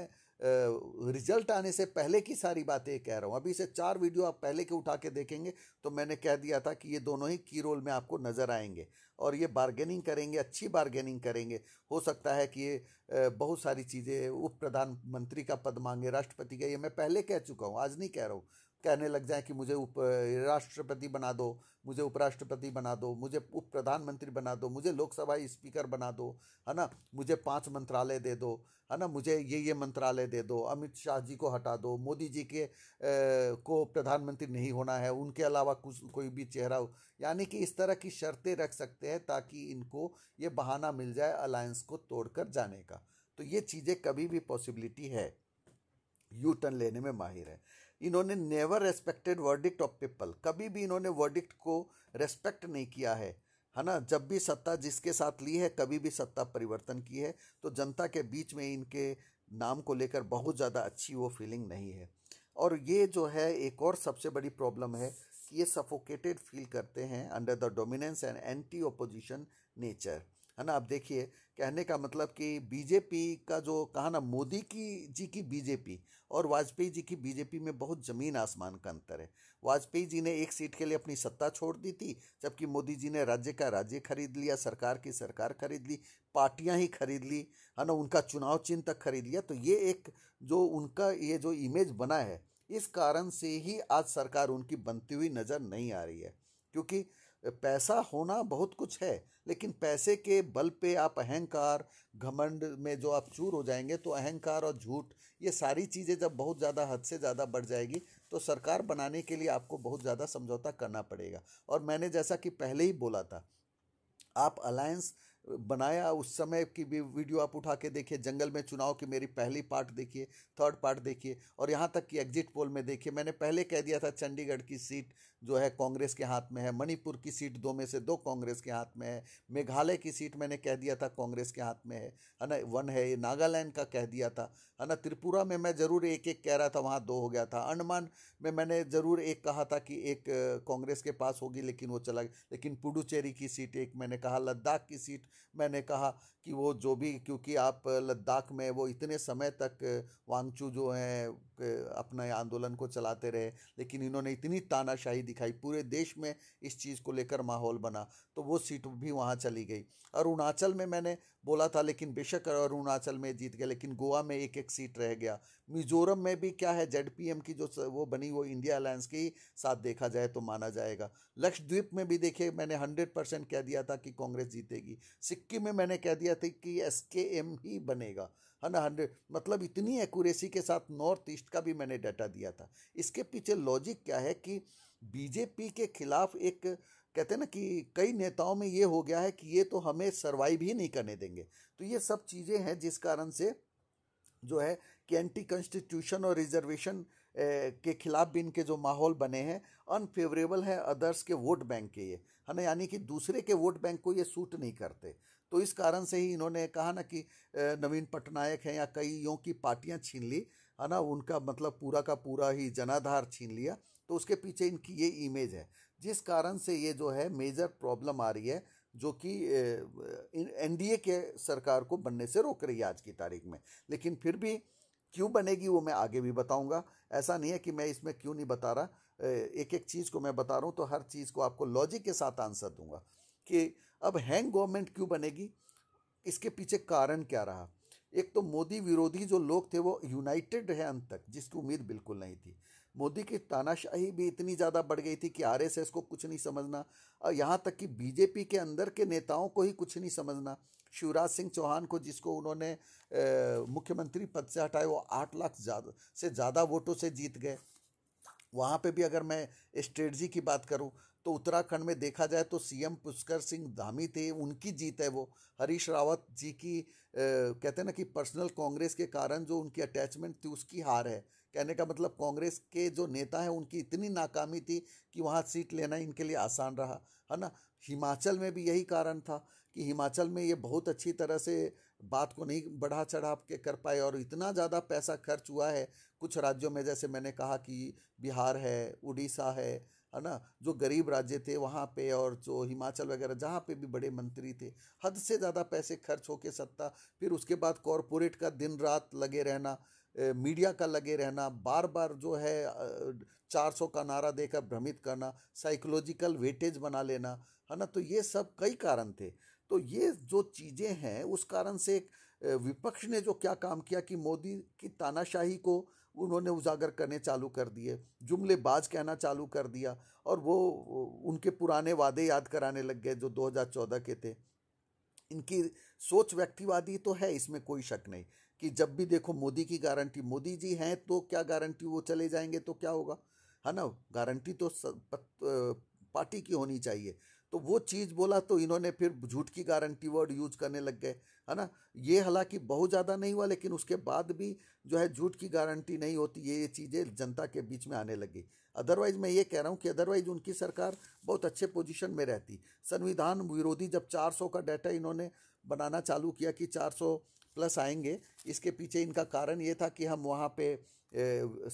रिजल्ट आने से पहले की सारी बातें कह रहा हूँ अभी से चार वीडियो आप पहले के उठा के देखेंगे तो मैंने कह दिया था कि ये दोनों ही की रोल में आपको नज़र आएंगे और ये बार्गेनिंग करेंगे अच्छी बार्गेनिंग करेंगे हो सकता है कि ये बहुत सारी चीज़ें उप प्रधानमंत्री का पद मांगे राष्ट्रपति का ये मैं पहले कह चुका हूँ आज नहीं कह रहा हूँ कहने लग जाएं कि मुझे उप राष्ट्रपति बना दो मुझे उपराष्ट्रपति बना दो मुझे उप प्रधानमंत्री बना दो मुझे लोकसभा स्पीकर बना दो है ना मुझे पांच मंत्रालय दे दो है ना मुझे ये ये मंत्रालय दे दो अमित शाह जी को हटा दो मोदी जी के ए, को प्रधानमंत्री नहीं होना है उनके अलावा कुछ कोई भी चेहरा यानी कि इस तरह की शर्तें रख सकते हैं ताकि इनको ये बहाना मिल जाए अलायंस को तोड़कर जाने का तो ये चीज़ें कभी भी पॉसिबिलिटी है यू टर्न लेने में माहिर है इन्होंने never respected verdict of people कभी भी इन्होंने वर्डिक्ट को रेस्पेक्ट नहीं किया है है ना जब भी सत्ता जिसके साथ ली है कभी भी सत्ता परिवर्तन की है तो जनता के बीच में इनके नाम को लेकर बहुत ज़्यादा अच्छी वो फीलिंग नहीं है और ये जो है एक और सबसे बड़ी प्रॉब्लम है कि ये सफोकेटेड फील करते हैं under the dominance and anti opposition nature है ना आप देखिए कहने का मतलब कि बीजेपी का जो कहा ना मोदी की जी की बीजेपी और वाजपेयी जी की बीजेपी में बहुत ज़मीन आसमान का अंतर है वाजपेयी जी ने एक सीट के लिए अपनी सत्ता छोड़ दी थी जबकि मोदी जी ने राज्य का राज्य खरीद लिया सरकार की सरकार खरीद ली पार्टियां ही खरीद ली है ना उनका चुनाव चिन्ह तक खरीद लिया तो ये एक जो उनका ये जो इमेज बना है इस कारण से ही आज सरकार उनकी बनती हुई नज़र नहीं आ रही है क्योंकि पैसा होना बहुत कुछ है लेकिन पैसे के बल पे आप अहंकार घमंड में जो आप चूर हो जाएंगे तो अहंकार और झूठ ये सारी चीज़ें जब बहुत ज़्यादा हद से ज़्यादा बढ़ जाएगी तो सरकार बनाने के लिए आपको बहुत ज़्यादा समझौता करना पड़ेगा और मैंने जैसा कि पहले ही बोला था आप अलायंस बनाया उस समय की भी वीडियो आप उठा के देखिए जंगल में चुनाव की मेरी पहली पार्ट देखिए थर्ड पार्ट देखिए और यहाँ तक कि एग्जिट पोल में देखिए मैंने पहले कह दिया था चंडीगढ़ की सीट जो है कांग्रेस के हाथ में है मणिपुर की सीट दो में से दो कांग्रेस के हाथ में है मेघालय की सीट मैंने कह दिया था कांग्रेस के हाथ में है है ना वन है ये नागालैंड का कह दिया था है ना त्रिपुरा में मैं ज़रूर एक एक कह रहा था वहाँ दो हो गया था अंडमान में मैंने ज़रूर एक कहा था कि एक कांग्रेस के पास होगी लेकिन वो चला गया लेकिन पुडुचेरी की सीट एक मैंने कहा लद्दाख की सीट मैंने कहा कि वो जो भी क्योंकि आप लद्दाख में वो इतने समय तक वांगचू जो हैं अपने आंदोलन को चलाते रहे लेकिन इन्होंने इतनी तानाशाही दिखाई पूरे देश में इस चीज़ को लेकर माहौल बना तो वो सीट भी वहाँ चली गई अरुणाचल में मैंने बोला था लेकिन बेशक अरुणाचल में जीत गया लेकिन गोवा में एक एक सीट रह गया मिजोरम में भी क्या है जेड की जो वो बनी वो इंडिया अलायंस के ही साथ देखा जाए तो माना जाएगा लक्षद्वीप में भी देखिए मैंने हंड्रेड परसेंट कह दिया था कि कांग्रेस जीतेगी सिक्किम में मैंने कह दिया था कि एस ही बनेगा है ना हंड्रेड मतलब इतनी एक्यूरेसी के साथ नॉर्थ ईस्ट का भी मैंने डाटा दिया था इसके पीछे लॉजिक क्या है कि बीजेपी के खिलाफ एक कहते हैं ना कि कई नेताओं में ये हो गया है कि ये तो हमें सर्वाइव ही नहीं करने देंगे तो ये सब चीज़ें हैं जिस कारण से जो है कि एंटी कॉन्स्टिट्यूशन और रिजर्वेशन के खिलाफ भी इनके जो माहौल बने हैं अनफेवरेबल है अदर्स के वोट बैंक के ये है ना यानी कि दूसरे के वोट बैंक को ये सूट नहीं करते तो इस कारण से ही इन्होंने कहा ना कि नवीन पटनायक हैं या कई यों की पार्टियां छीन ली है ना उनका मतलब पूरा का पूरा ही जनाधार छीन लिया तो उसके पीछे इनकी ये इमेज है जिस कारण से ये जो है मेजर प्रॉब्लम आ रही है जो कि एनडीए के सरकार को बनने से रोक रही है आज की तारीख में लेकिन फिर भी क्यों बनेगी वो मैं आगे भी बताऊंगा ऐसा नहीं है कि मैं इसमें क्यों नहीं बता रहा एक एक चीज़ को मैं बता रहा हूँ तो हर चीज़ को आपको लॉजिक के साथ आंसर दूंगा कि अब हैंग गवर्नमेंट क्यों बनेगी इसके पीछे कारण क्या रहा एक तो मोदी विरोधी जो लोग थे वो यूनाइटेड है अंत तक जिसकी उम्मीद बिल्कुल नहीं थी मोदी की तानाशाही भी इतनी ज़्यादा बढ़ गई थी कि आर एस एस को कुछ नहीं समझना और यहाँ तक कि बीजेपी के अंदर के नेताओं को ही कुछ नहीं समझना शिवराज सिंह चौहान को जिसको उन्होंने मुख्यमंत्री पद से हटाए वो आठ लाख ज़्यादा से ज़्यादा वोटों से जीत गए वहाँ पे भी अगर मैं स्ट्रेटजी की बात करूँ तो उत्तराखंड में देखा जाए तो सीएम पुष्कर सिंह धामी थे उनकी जीत है वो हरीश रावत जी की ए, कहते हैं ना कि पर्सनल कांग्रेस के कारण जो उनकी अटैचमेंट थी उसकी हार है कहने का मतलब कांग्रेस के जो नेता हैं उनकी इतनी नाकामी थी कि वहाँ सीट लेना इनके लिए आसान रहा है ना हिमाचल में भी यही कारण था कि हिमाचल में ये बहुत अच्छी तरह से बात को नहीं बढ़ा चढ़ा के कर पाए और इतना ज़्यादा पैसा खर्च हुआ है कुछ राज्यों में जैसे मैंने कहा कि बिहार है उड़ीसा है है ना जो गरीब राज्य थे वहाँ पे और जो हिमाचल वगैरह जहाँ पे भी बड़े मंत्री थे हद से ज़्यादा पैसे खर्च होके सत्ता फिर उसके बाद कॉरपोरेट का दिन रात लगे रहना मीडिया का लगे रहना बार बार जो है चार सौ का नारा देकर भ्रमित करना साइकोलॉजिकल वेटेज बना लेना है ना तो ये सब कई कारण थे तो ये जो चीज़ें हैं उस कारण से विपक्ष ने जो क्या काम किया कि मोदी की तानाशाही को उन्होंने उजागर करने चालू कर दिए जुमलेबाज कहना चालू कर दिया और वो उनके पुराने वादे याद कराने लग गए जो 2014 के थे इनकी सोच व्यक्तिवादी तो है इसमें कोई शक नहीं कि जब भी देखो मोदी की गारंटी मोदी जी हैं तो क्या गारंटी वो चले जाएंगे तो क्या होगा है ना गारंटी तो पार्टी की होनी चाहिए तो वो चीज़ बोला तो इन्होंने फिर झूठ की गारंटी वर्ड यूज करने लग गए है ना ये हालांकि बहुत ज़्यादा नहीं हुआ लेकिन उसके बाद भी जो है झूठ की गारंटी नहीं होती ये ये चीज़ें जनता के बीच में आने लगी अदरवाइज़ मैं ये कह रहा हूँ कि अदरवाइज़ उनकी सरकार बहुत अच्छे पोजिशन में रहती संविधान विरोधी जब चार का डाटा इन्होंने बनाना चालू किया कि चार प्लस आएंगे इसके पीछे इनका कारण ये था कि हम वहाँ पे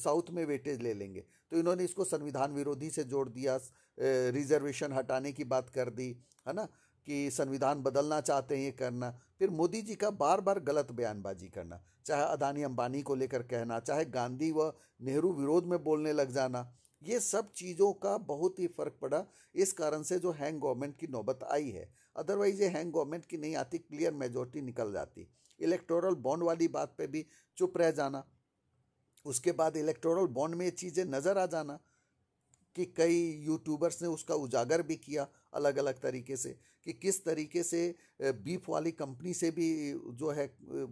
साउथ में वेटेज ले लेंगे तो इन्होंने इसको संविधान विरोधी से जोड़ दिया रिजर्वेशन हटाने की बात कर दी है ना कि संविधान बदलना चाहते हैं ये करना फिर मोदी जी का बार बार गलत बयानबाजी करना चाहे अदानी अंबानी को लेकर कहना चाहे गांधी व नेहरू विरोध में बोलने लग जाना ये सब चीज़ों का बहुत ही फर्क पड़ा इस कारण से जो हैंग गवर्नमेंट की नौबत आई है अदरवाइज ये हैंग गवर्नमेंट की नहीं आती क्लियर मेजोरिटी निकल जाती इलेक्टोरल बॉन्ड वाली बात पे भी चुप रह जाना उसके बाद इलेक्टोरल बॉन्ड में ये चीज़ें नज़र आ जाना कि कई यूट्यूबर्स ने उसका उजागर भी किया अलग अलग तरीके से कि किस तरीके से बीफ वाली कंपनी से भी जो है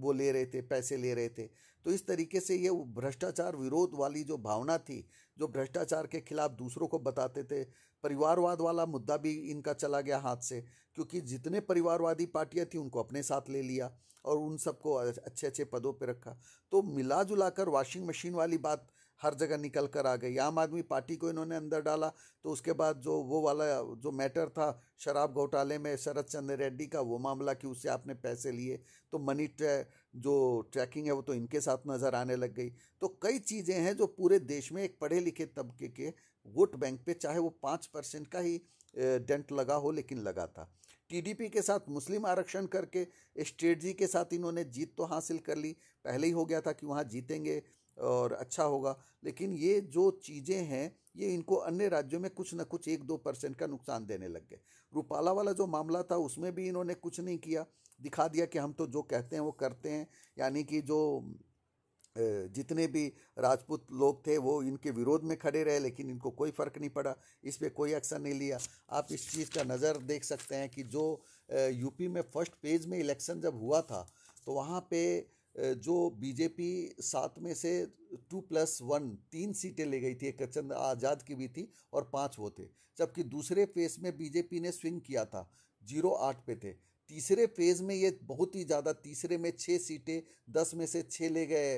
वो ले रहे थे पैसे ले रहे थे तो इस तरीके से ये भ्रष्टाचार विरोध वाली जो भावना थी जो भ्रष्टाचार के खिलाफ दूसरों को बताते थे परिवारवाद वाला मुद्दा भी इनका चला गया हाथ से क्योंकि जितने परिवारवादी पार्टियाँ थी उनको अपने साथ ले लिया और उन सबको अच्छे अच्छे पदों पर रखा तो मिला जुला कर वॉशिंग मशीन वाली बात हर जगह निकल कर आ गई आम आदमी पार्टी को इन्होंने अंदर डाला तो उसके बाद जो वो वाला जो मैटर था शराब घोटाले में शरद चंद्र रेड्डी का वो मामला कि उससे आपने पैसे लिए तो मनी ट्रै जो ट्रैकिंग है वो तो इनके साथ नज़र आने लग गई तो कई चीज़ें हैं जो पूरे देश में एक पढ़े लिखे तबके के वोट बैंक पे चाहे वो पाँच परसेंट का ही डेंट लगा हो लेकिन लगा था टीडीपी के साथ मुस्लिम आरक्षण करके स्ट्रेटजी के साथ इन्होंने जीत तो हासिल कर ली पहले ही हो गया था कि वहाँ जीतेंगे और अच्छा होगा लेकिन ये जो चीज़ें हैं ये इनको अन्य राज्यों में कुछ ना कुछ एक दो परसेंट का नुकसान देने लग गए रूपाला वाला जो मामला था उसमें भी इन्होंने कुछ नहीं किया दिखा दिया कि हम तो जो कहते हैं वो करते हैं यानी कि जो जितने भी राजपूत लोग थे वो इनके विरोध में खड़े रहे लेकिन इनको कोई फ़र्क नहीं पड़ा इस पर कोई एक्शन नहीं लिया आप इस चीज़ का नज़र देख सकते हैं कि जो यूपी में फर्स्ट पेज में इलेक्शन जब हुआ था तो वहाँ पे जो बीजेपी सात में से टू प्लस वन तीन सीटें ले गई थी एक चंद आज़ाद की भी थी और पाँच वो थे जबकि दूसरे फेज में बीजेपी ने स्विंग किया था जीरो आठ पे थे तीसरे फेज में ये बहुत ही ज़्यादा तीसरे में छः सीटें दस में से छः ले गए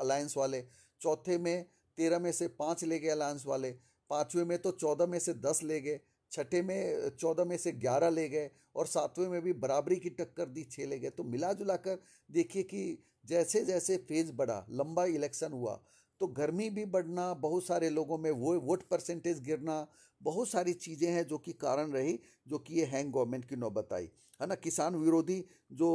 अलायंस वाले चौथे में तेरह में से पाँच ले गए अलायंस वाले पाँचवें में तो चौदह में से दस ले गए छठे में चौदह में से ग्यारह ले गए और सातवें में भी बराबरी की टक्कर दी छः ले गए तो मिला जुला कर देखिए कि जैसे जैसे फेज बढ़ा लंबा इलेक्शन हुआ तो गर्मी भी बढ़ना बहुत सारे लोगों में वो वोट परसेंटेज गिरना बहुत सारी चीज़ें हैं जो कि कारण रही जो कि ये हैंग गवर्नमेंट की नौबत आई है ना किसान विरोधी जो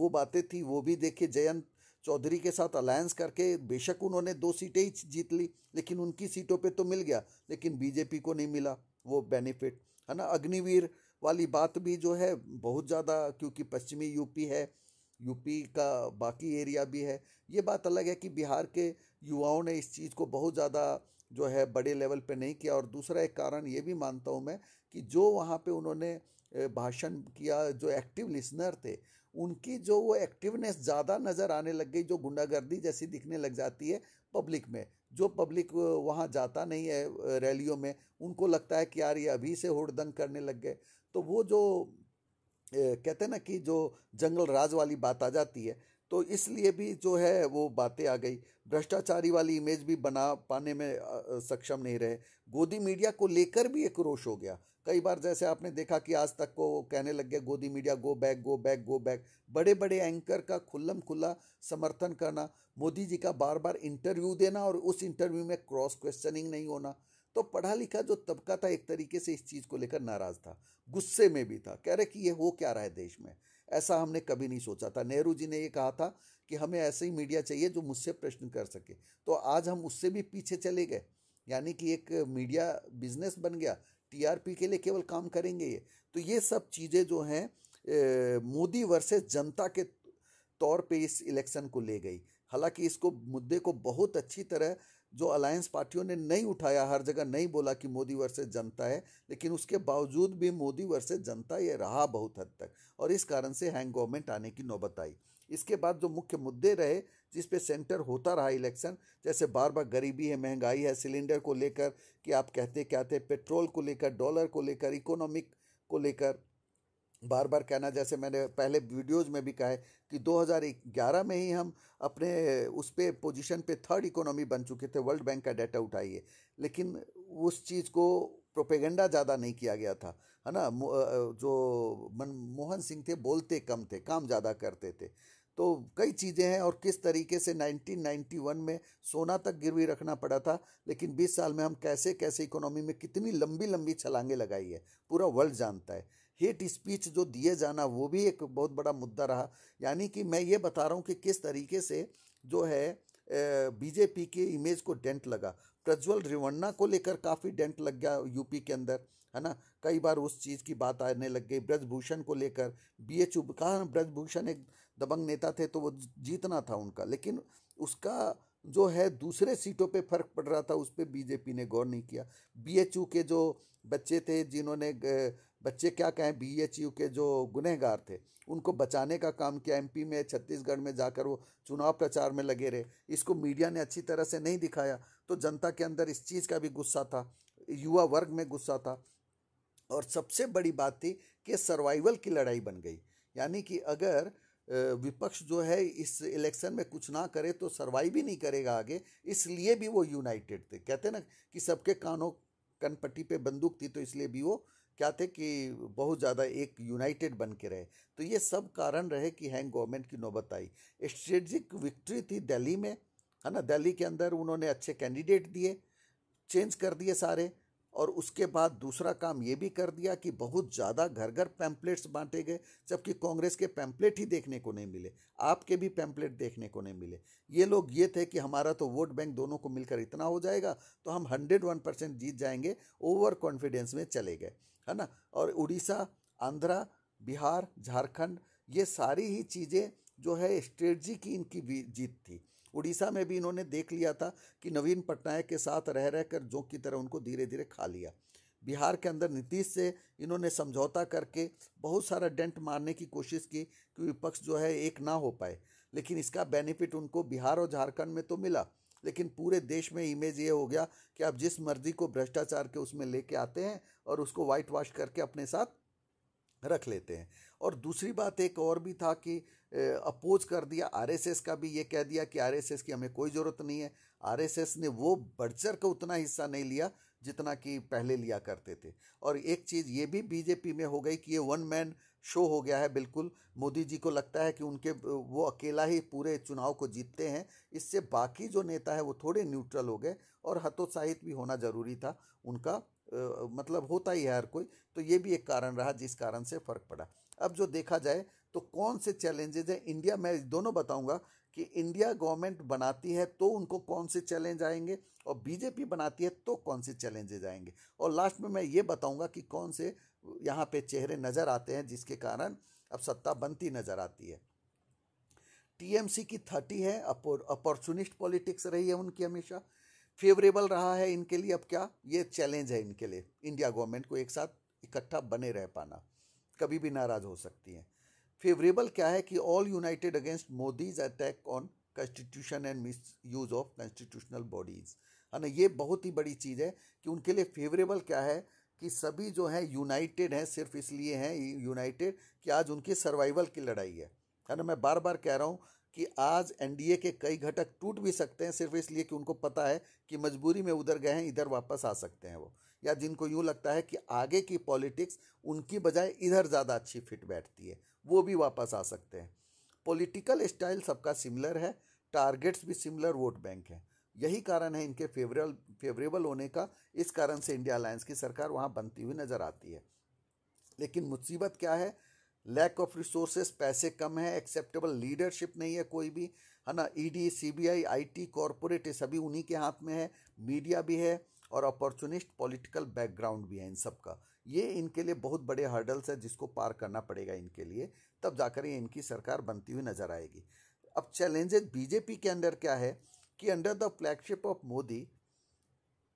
वो बातें थी वो भी देखिए जयंत चौधरी के साथ अलायंस करके बेशक उन्होंने दो सीटें ही जीत ली लेकिन उनकी सीटों पे तो मिल गया लेकिन बीजेपी को नहीं मिला वो बेनिफिट है ना अग्निवीर वाली बात भी जो है बहुत ज़्यादा क्योंकि पश्चिमी यूपी है यूपी का बाकी एरिया भी है ये बात अलग है कि बिहार के युवाओं ने इस चीज़ को बहुत ज़्यादा जो है बड़े लेवल पे नहीं किया और दूसरा एक कारण ये भी मानता हूँ मैं कि जो वहाँ पे उन्होंने भाषण किया जो एक्टिव लिसनर थे उनकी जो वो एक्टिवनेस ज़्यादा नज़र आने लग गई जो गुंडागर्दी जैसी दिखने लग जाती है पब्लिक में जो पब्लिक वहाँ जाता नहीं है रैलियों में उनको लगता है कि यार ये अभी से होड़दंग करने लग गए तो वो जो कहते हैं ना कि जो जंगल राज वाली बात आ जाती है तो इसलिए भी जो है वो बातें आ गई भ्रष्टाचारी वाली इमेज भी बना पाने में सक्षम नहीं रहे गोदी मीडिया को लेकर भी एक रोष हो गया कई बार जैसे आपने देखा कि आज तक को कहने लग गया गोदी media go back go back go back बड़े बड़े एंकर का खुल्लम खुल्ला समर्थन करना मोदी जी का बार बार इंटरव्यू देना और उस इंटरव्यू में क्रॉस क्वेश्चनिंग नहीं होना तो पढ़ा लिखा जो तबका था एक तरीके से इस चीज़ को लेकर नाराज़ था गुस्से में भी था कह रहे कि ये हो क्या रहा है देश में ऐसा हमने कभी नहीं सोचा था नेहरू जी ने ये कहा था कि हमें ऐसे ही मीडिया चाहिए जो मुझसे प्रश्न कर सके तो आज हम उससे भी पीछे चले गए यानी कि एक मीडिया बिजनेस बन गया टीआरपी के लिए केवल काम करेंगे ये तो ये सब चीज़ें जो हैं मोदी वर्सेस जनता के तौर पे इस इलेक्शन को ले गई हालांकि इसको मुद्दे को बहुत अच्छी तरह जो अलायंस पार्टियों ने नहीं उठाया हर जगह नहीं बोला कि मोदी वर्सेस जनता है लेकिन उसके बावजूद भी मोदी वर्सेस जनता ये रहा बहुत हद तक और इस कारण से हैंग गवर्नमेंट आने की नौबत आई इसके बाद जो मुख्य मुद्दे रहे जिस पे सेंटर होता रहा इलेक्शन जैसे बार बार गरीबी है महंगाई है सिलेंडर को लेकर कि आप कहते क्या थे पेट्रोल को लेकर डॉलर को लेकर इकोनॉमिक को लेकर बार बार कहना जैसे मैंने पहले वीडियोस में भी कहा है कि 2011 में ही हम अपने उस पर पोजिशन पे थर्ड इकोनॉमी बन चुके थे वर्ल्ड बैंक का डाटा उठाइए लेकिन उस चीज़ को प्रोपेगेंडा ज़्यादा नहीं किया गया था है ना जो मनमोहन सिंह थे बोलते कम थे काम ज़्यादा करते थे तो कई चीज़ें हैं और किस तरीके से 1991 में सोना तक गिरवी रखना पड़ा था लेकिन 20 साल में हम कैसे कैसे इकोनॉमी में कितनी लंबी लंबी छलांगे लगाई है पूरा वर्ल्ड जानता है हेट स्पीच जो दिए जाना वो भी एक बहुत बड़ा मुद्दा रहा यानी कि मैं ये बता रहा हूँ कि किस तरीके से जो है बीजेपी के इमेज को डेंट लगा प्रज्वल रिवन्ना को लेकर काफ़ी डेंट लग गया यूपी के अंदर है ना कई बार उस चीज़ की बात आने लग गई ब्रजभूषण को लेकर बी एच यू कहा ब्रजभूषण एक दबंग नेता थे तो वो जीतना था उनका लेकिन उसका जो है दूसरे सीटों पे फर्क पड़ रहा था उस पर बीजेपी ने गौर नहीं किया बीएचयू के जो बच्चे थे जिन्होंने बच्चे क्या कहें बीएचयू के जो गुनहगार थे उनको बचाने का काम किया एमपी में छत्तीसगढ़ में जाकर वो चुनाव प्रचार में लगे रहे इसको मीडिया ने अच्छी तरह से नहीं दिखाया तो जनता के अंदर इस चीज़ का भी गुस्सा था युवा वर्ग में गुस्सा था और सबसे बड़ी बात थी कि सर्वाइवल की लड़ाई बन गई यानी कि अगर विपक्ष जो है इस इलेक्शन में कुछ ना करे तो सर्वाइव भी नहीं करेगा आगे इसलिए भी वो यूनाइटेड थे कहते ना कि सबके कानों कनपट्टी पे बंदूक थी तो इसलिए भी वो क्या थे कि बहुत ज़्यादा एक यूनाइटेड बन के रहे तो ये सब कारण रहे कि हैंग गवर्नमेंट की नौबत आई स्ट्रेटजिक विक्ट्री थी दिल्ली में है ना दिल्ली के अंदर उन्होंने अच्छे कैंडिडेट दिए चेंज कर दिए सारे और उसके बाद दूसरा काम ये भी कर दिया कि बहुत ज़्यादा घर घर पैम्पलेट्स बांटे गए जबकि कांग्रेस के पैम्पलेट ही देखने को नहीं मिले आपके भी पैम्पलेट देखने को नहीं मिले ये लोग ये थे कि हमारा तो वोट बैंक दोनों को मिलकर इतना हो जाएगा तो हम हंड्रेड वन परसेंट जीत जाएंगे ओवर कॉन्फिडेंस में चले गए है ना और उड़ीसा आंध्रा बिहार झारखंड ये सारी ही चीज़ें जो है स्ट्रेटजी की इनकी जीत थी उड़ीसा में भी इन्होंने देख लिया था कि नवीन पटनायक के साथ रह रहकर जोंक की तरह उनको धीरे धीरे खा लिया बिहार के अंदर नीतीश से इन्होंने समझौता करके बहुत सारा डेंट मारने की कोशिश की कि विपक्ष जो है एक ना हो पाए लेकिन इसका बेनिफिट उनको बिहार और झारखंड में तो मिला लेकिन पूरे देश में इमेज ये हो गया कि आप जिस मर्जी को भ्रष्टाचार के उसमें लेके आते हैं और उसको वाइट वॉश करके अपने साथ रख लेते हैं और दूसरी बात एक और भी था कि अपोज कर दिया आरएसएस का भी ये कह दिया कि आरएसएस की हमें कोई ज़रूरत नहीं है आरएसएस ने वो बढ़चर का उतना हिस्सा नहीं लिया जितना कि पहले लिया करते थे और एक चीज़ ये भी बीजेपी में हो गई कि ये वन मैन शो हो गया है बिल्कुल मोदी जी को लगता है कि उनके वो अकेला ही पूरे चुनाव को जीतते हैं इससे बाकी जो नेता है वो थोड़े न्यूट्रल हो गए और हतोत्साहित भी होना ज़रूरी था उनका मतलब होता ही है हर कोई तो ये भी एक कारण रहा जिस कारण से फ़र्क पड़ा अब जो देखा जाए तो कौन से चैलेंजेज हैं इंडिया मैं दोनों बताऊंगा कि इंडिया गवर्नमेंट बनाती है तो उनको कौन से चैलेंज आएंगे और बीजेपी बनाती है तो कौन से चैलेंजेज आएंगे और लास्ट में मैं ये बताऊंगा कि कौन से यहाँ पे चेहरे नज़र आते हैं जिसके कारण अब सत्ता बनती नज़र आती है टीएमसी की थर्टी है अपॉर्चुनिस्ट पॉलिटिक्स रही है उनकी हमेशा फेवरेबल रहा है इनके लिए अब क्या ये चैलेंज है इनके लिए इंडिया गवर्नमेंट को एक साथ इकट्ठा बने रह पाना कभी भी नाराज हो सकती हैं फेवरेबल क्या है कि all united against Modi's attack on constitution and misuse of constitutional bodies है ना ये बहुत ही बड़ी चीज़ है कि उनके लिए फेवरेबल क्या है कि सभी जो है यूनाइटेड हैं सिर्फ इसलिए हैं यूनाइटेड कि आज उनकी सर्वाइवल की लड़ाई है है ना मैं बार बार कह रहा हूँ कि आज एनडीए के कई घटक टूट भी सकते हैं सिर्फ इसलिए कि उनको पता है कि मजबूरी में उधर गए हैं इधर वापस आ सकते हैं वो या जिनको यूँ लगता है कि आगे की पॉलिटिक्स उनकी बजाय इधर ज़्यादा अच्छी फिट बैठती है वो भी वापस आ सकते हैं पॉलिटिकल स्टाइल सबका सिमिलर है टारगेट्स भी सिमिलर वोट बैंक हैं यही कारण है इनके फेवरेबल फेवरेबल होने का इस कारण से इंडिया अलायंस की सरकार वहाँ बनती हुई नज़र आती है लेकिन मुसीबत क्या है लैक ऑफ रिसोर्सेज पैसे कम है एक्सेप्टेबल लीडरशिप नहीं है कोई भी है ना ईडी सीबीआई आईटी कॉरपोरेट ये सभी उन्हीं के हाथ में है मीडिया भी है और अपॉर्चुनिस्ट पॉलिटिकल बैकग्राउंड भी है इन सब का ये इनके लिए बहुत बड़े हर्डल्स है जिसको पार करना पड़ेगा इनके लिए तब जाकर ये इनकी सरकार बनती हुई नजर आएगी अब चैलेंजेस बीजेपी के अंडर क्या है कि under the flagship of Modi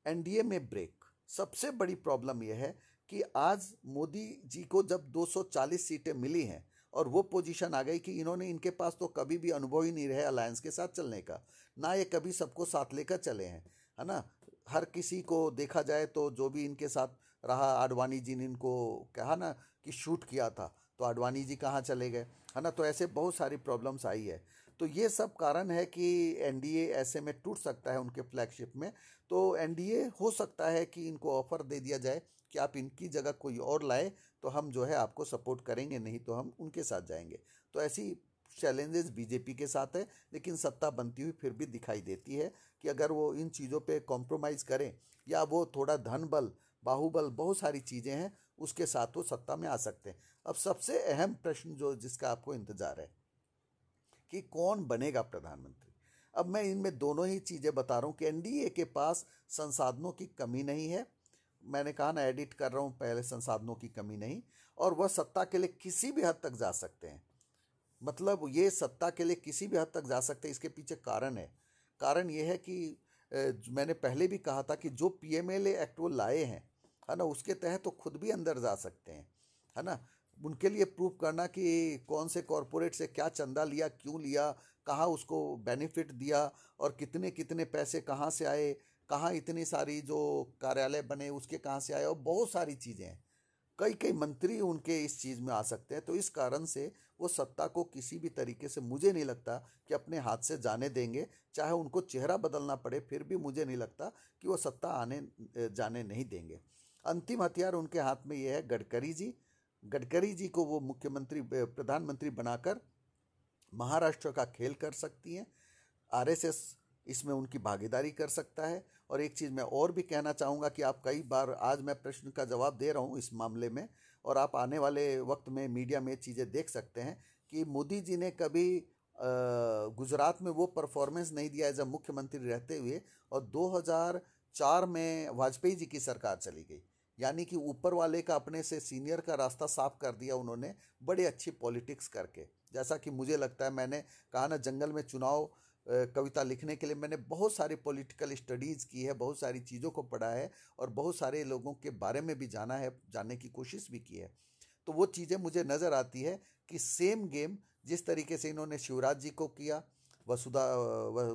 NDA में ब्रेक सबसे बड़ी प्रॉब्लम यह है कि आज मोदी जी को जब 240 सीटें मिली हैं और वो पोजीशन आ गई कि इन्होंने इनके पास तो कभी भी अनुभव ही नहीं रहे अलायंस के साथ चलने का ना ये कभी सबको साथ लेकर चले हैं है ना हर किसी को देखा जाए तो जो भी इनके साथ रहा आडवाणी जी ने इनको कहा ना कि शूट किया था तो आडवाणी जी कहाँ चले गए है ना तो ऐसे बहुत सारी प्रॉब्लम्स आई है तो ये सब कारण है कि एनडीए ऐसे में टूट सकता है उनके फ्लैगशिप में तो एनडीए हो सकता है कि इनको ऑफर दे दिया जाए कि आप इनकी जगह कोई और लाए तो हम जो है आपको सपोर्ट करेंगे नहीं तो हम उनके साथ जाएंगे तो ऐसी चैलेंजेस बीजेपी के साथ है लेकिन सत्ता बनती हुई फिर भी दिखाई देती है कि अगर वो इन चीज़ों पे कॉम्प्रोमाइज़ करें या वो थोड़ा धन बल बाहुबल बहुत सारी चीज़ें हैं उसके साथ वो सत्ता में आ सकते हैं अब सबसे अहम प्रश्न जो जिसका आपको इंतज़ार है कि कौन बनेगा प्रधानमंत्री अब मैं इनमें दोनों ही चीज़ें बता रहा हूँ कि एनडीए के पास संसाधनों की कमी नहीं है मैंने कहा ना एडिट कर रहा हूँ पहले संसाधनों की कमी नहीं और वह सत्ता के लिए किसी भी हद तक जा सकते हैं मतलब ये सत्ता के लिए किसी भी हद तक जा सकते हैं इसके पीछे कारण है कारण ये है कि मैंने पहले भी कहा था कि जो पी एम एल एक्ट वो लाए हैं है ना उसके तहत तो खुद भी अंदर जा सकते हैं है ना उनके लिए प्रूफ करना कि कौन से कॉरपोरेट से क्या चंदा लिया क्यों लिया कहाँ उसको बेनिफिट दिया और कितने कितने पैसे कहाँ से आए कहाँ इतनी सारी जो कार्यालय बने उसके कहाँ से आए और बहुत सारी चीज़ें हैं कई कई मंत्री उनके इस चीज़ में आ सकते हैं तो इस कारण से वो सत्ता को किसी भी तरीके से मुझे नहीं लगता कि अपने हाथ से जाने देंगे चाहे उनको चेहरा बदलना पड़े फिर भी मुझे नहीं लगता कि वो सत्ता आने जाने नहीं देंगे अंतिम हथियार उनके हाथ में ये है गडकरी जी गडकरी जी को वो मुख्यमंत्री प्रधानमंत्री बनाकर महाराष्ट्र का खेल कर सकती हैं आरएसएस इसमें उनकी भागीदारी कर सकता है और एक चीज़ मैं और भी कहना चाहूँगा कि आप कई बार आज मैं प्रश्न का जवाब दे रहा हूँ इस मामले में और आप आने वाले वक्त में मीडिया में चीज़ें देख सकते हैं कि मोदी जी ने कभी गुजरात में वो परफॉर्मेंस नहीं दिया है जब मुख्यमंत्री रहते हुए और 2004 में वाजपेयी जी की सरकार चली गई यानी कि ऊपर वाले का अपने से सीनियर का रास्ता साफ कर दिया उन्होंने बड़ी अच्छी पॉलिटिक्स करके जैसा कि मुझे लगता है मैंने कहा ना जंगल में चुनाव कविता लिखने के लिए मैंने बहुत सारी पॉलिटिकल स्टडीज़ की है बहुत सारी चीज़ों को पढ़ा है और बहुत सारे लोगों के बारे में भी जाना है जानने की कोशिश भी की है तो वो चीज़ें मुझे नज़र आती है कि सेम गेम जिस तरीके से इन्होंने शिवराज जी को किया वसुधा